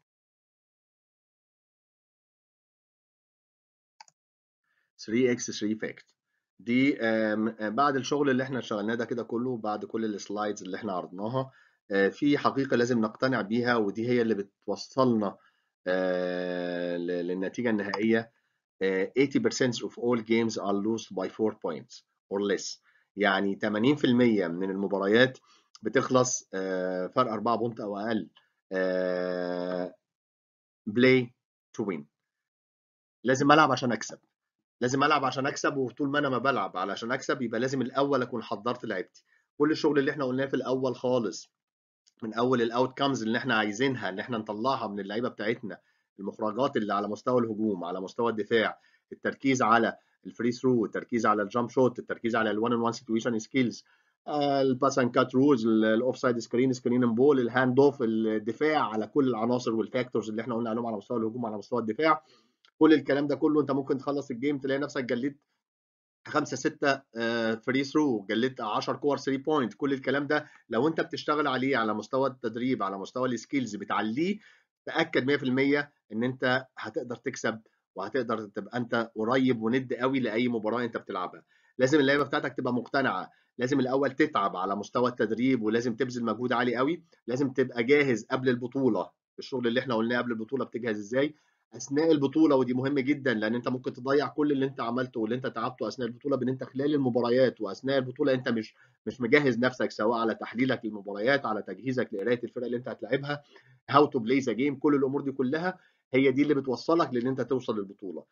ثري اكس 3 فاكت دي بعد الشغل اللي احنا اشتغلناه ده كده كله بعد كل السلايدز اللي احنا عرضناها آه، في حقيقة لازم نقتنع بيها ودي هي اللي بتوصلنا آه، للنتيجة النهائية 80% آه، of all games are lost by 4 points or less يعني 80% من المباريات بتخلص آه، فرق 4 بونت او اقل بلاي تو وين لازم العب عشان اكسب لازم العب عشان اكسب وطول ما انا ما بلعب علشان اكسب يبقى لازم الاول اكون حضرت لعبتي كل الشغل اللي احنا قلناه في الاول خالص من اول الاوت كامز اللي احنا عايزينها ان احنا نطلعها من اللعيبه بتاعتنا المخرجات اللي على مستوى الهجوم على مستوى الدفاع التركيز على الفري ثرو التركيز على الجامب شوت التركيز على الوان ان وان سيتويشن سكيلز الباس اند كات رولز الاوف سايد سكرين سكرين ان بول الهاند اوف الدفاع على كل العناصر والفاكتورز اللي احنا قلنا عليهم على مستوى الهجوم وعلى مستوى الدفاع كل الكلام ده كله انت ممكن تخلص الجيم تلاقي نفسك جليت خمسة ستة فري ثرو جلدت 10 كور 3 بوينت كل الكلام ده لو انت بتشتغل عليه على مستوى التدريب على مستوى السكيلز بتعليه تاكد 100% ان انت هتقدر تكسب وهتقدر تبقى انت قريب وند قوي لاي مباراه انت بتلعبها لازم اللعيبه بتاعتك تبقى مقتنعه لازم الاول تتعب على مستوى التدريب ولازم تبذل مجهود عالي قوي لازم تبقى جاهز قبل البطوله الشغل اللي احنا قلناه قبل البطوله بتجهز ازاي اثناء البطوله ودي مهم جدا لان انت ممكن تضيع كل اللي انت عملته واللي انت تعبته اثناء البطوله بان انت خلال المباريات واثناء البطوله انت مش مش مجهز نفسك سواء على تحليلك للمباريات على تجهيزك لقرايه الفرق اللي انت هتلاعبها هاو تو بلاي ذا جيم كل الامور دي كلها هي دي اللي بتوصلك لان انت توصل للبطوله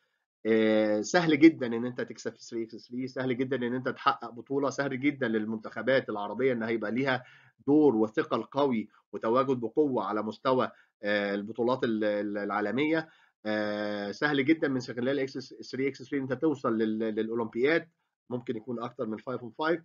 آه، سهل جدا ان انت تكسب في 3 اكس 3 سهل جدا ان انت تحقق بطوله سهل جدا للمنتخبات العربيه ان هيبقى ليها دور وثقل قوي وتواجد بقوه على مستوى آه، البطولات العالميه آه، سهل جدا من خلال اكس 3 اكس 3 انت توصل للاولمبياد ممكن يكون اكتر من 5 اون 5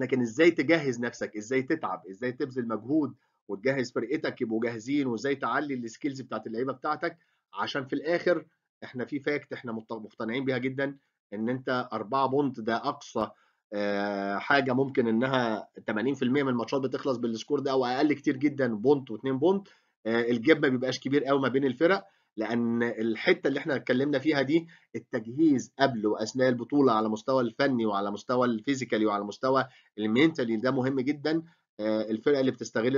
لكن ازاي تجهز نفسك ازاي تتعب ازاي تبذل مجهود وتجهز فرقتك يبقوا جاهزين وازاي تعلي السكيلز بتاعت اللعيبه بتاعتك عشان في الاخر احنا في فاكت احنا مقتنعين بيها جدا ان انت 4 بونت ده اقصى آه، حاجه ممكن انها 80% من الماتشات بتخلص بالسكور ده او اقل كتير جدا بونت واثنين بونت آه، الجيب ما بيبقاش كبير قوي ما بين الفرق لان الحته اللي احنا اتكلمنا فيها دي التجهيز قبل واثناء البطوله على مستوى الفني وعلى مستوى الفيزيكالي وعلى مستوى المينتالي ده مهم جدا آه، الفرقه اللي بتستغل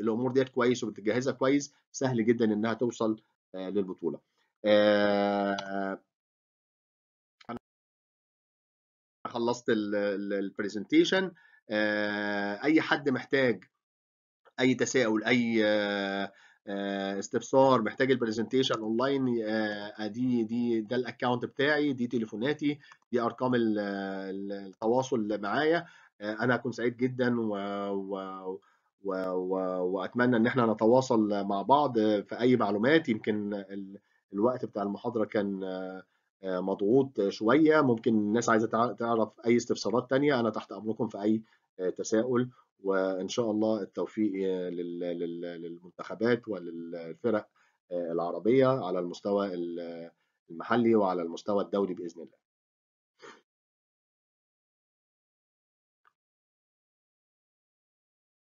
الامور ديت كويس وبتجهزها كويس سهل جدا انها توصل آه، للبطوله آه، انا خلصت البرزنتيشن اي حد محتاج اي تساؤل اي استفسار محتاج البرزنتيشن اونلاين دي دي ده الاكونت بتاعي دي تليفوناتي دي ارقام التواصل معايا آه، انا اكون سعيد جدا و... و... و... و... واتمنى ان احنا نتواصل مع بعض في اي معلومات يمكن ال... الوقت بتاع المحاضره كان آه، مضغوط شويه ممكن الناس عايزه تعرف اي استفسارات تانية انا تحت امركم في اي آه، تساؤل وان شاء الله التوفيق للمنتخبات وللفرق العربيه على المستوى المحلي وعلى المستوى الدولي باذن الله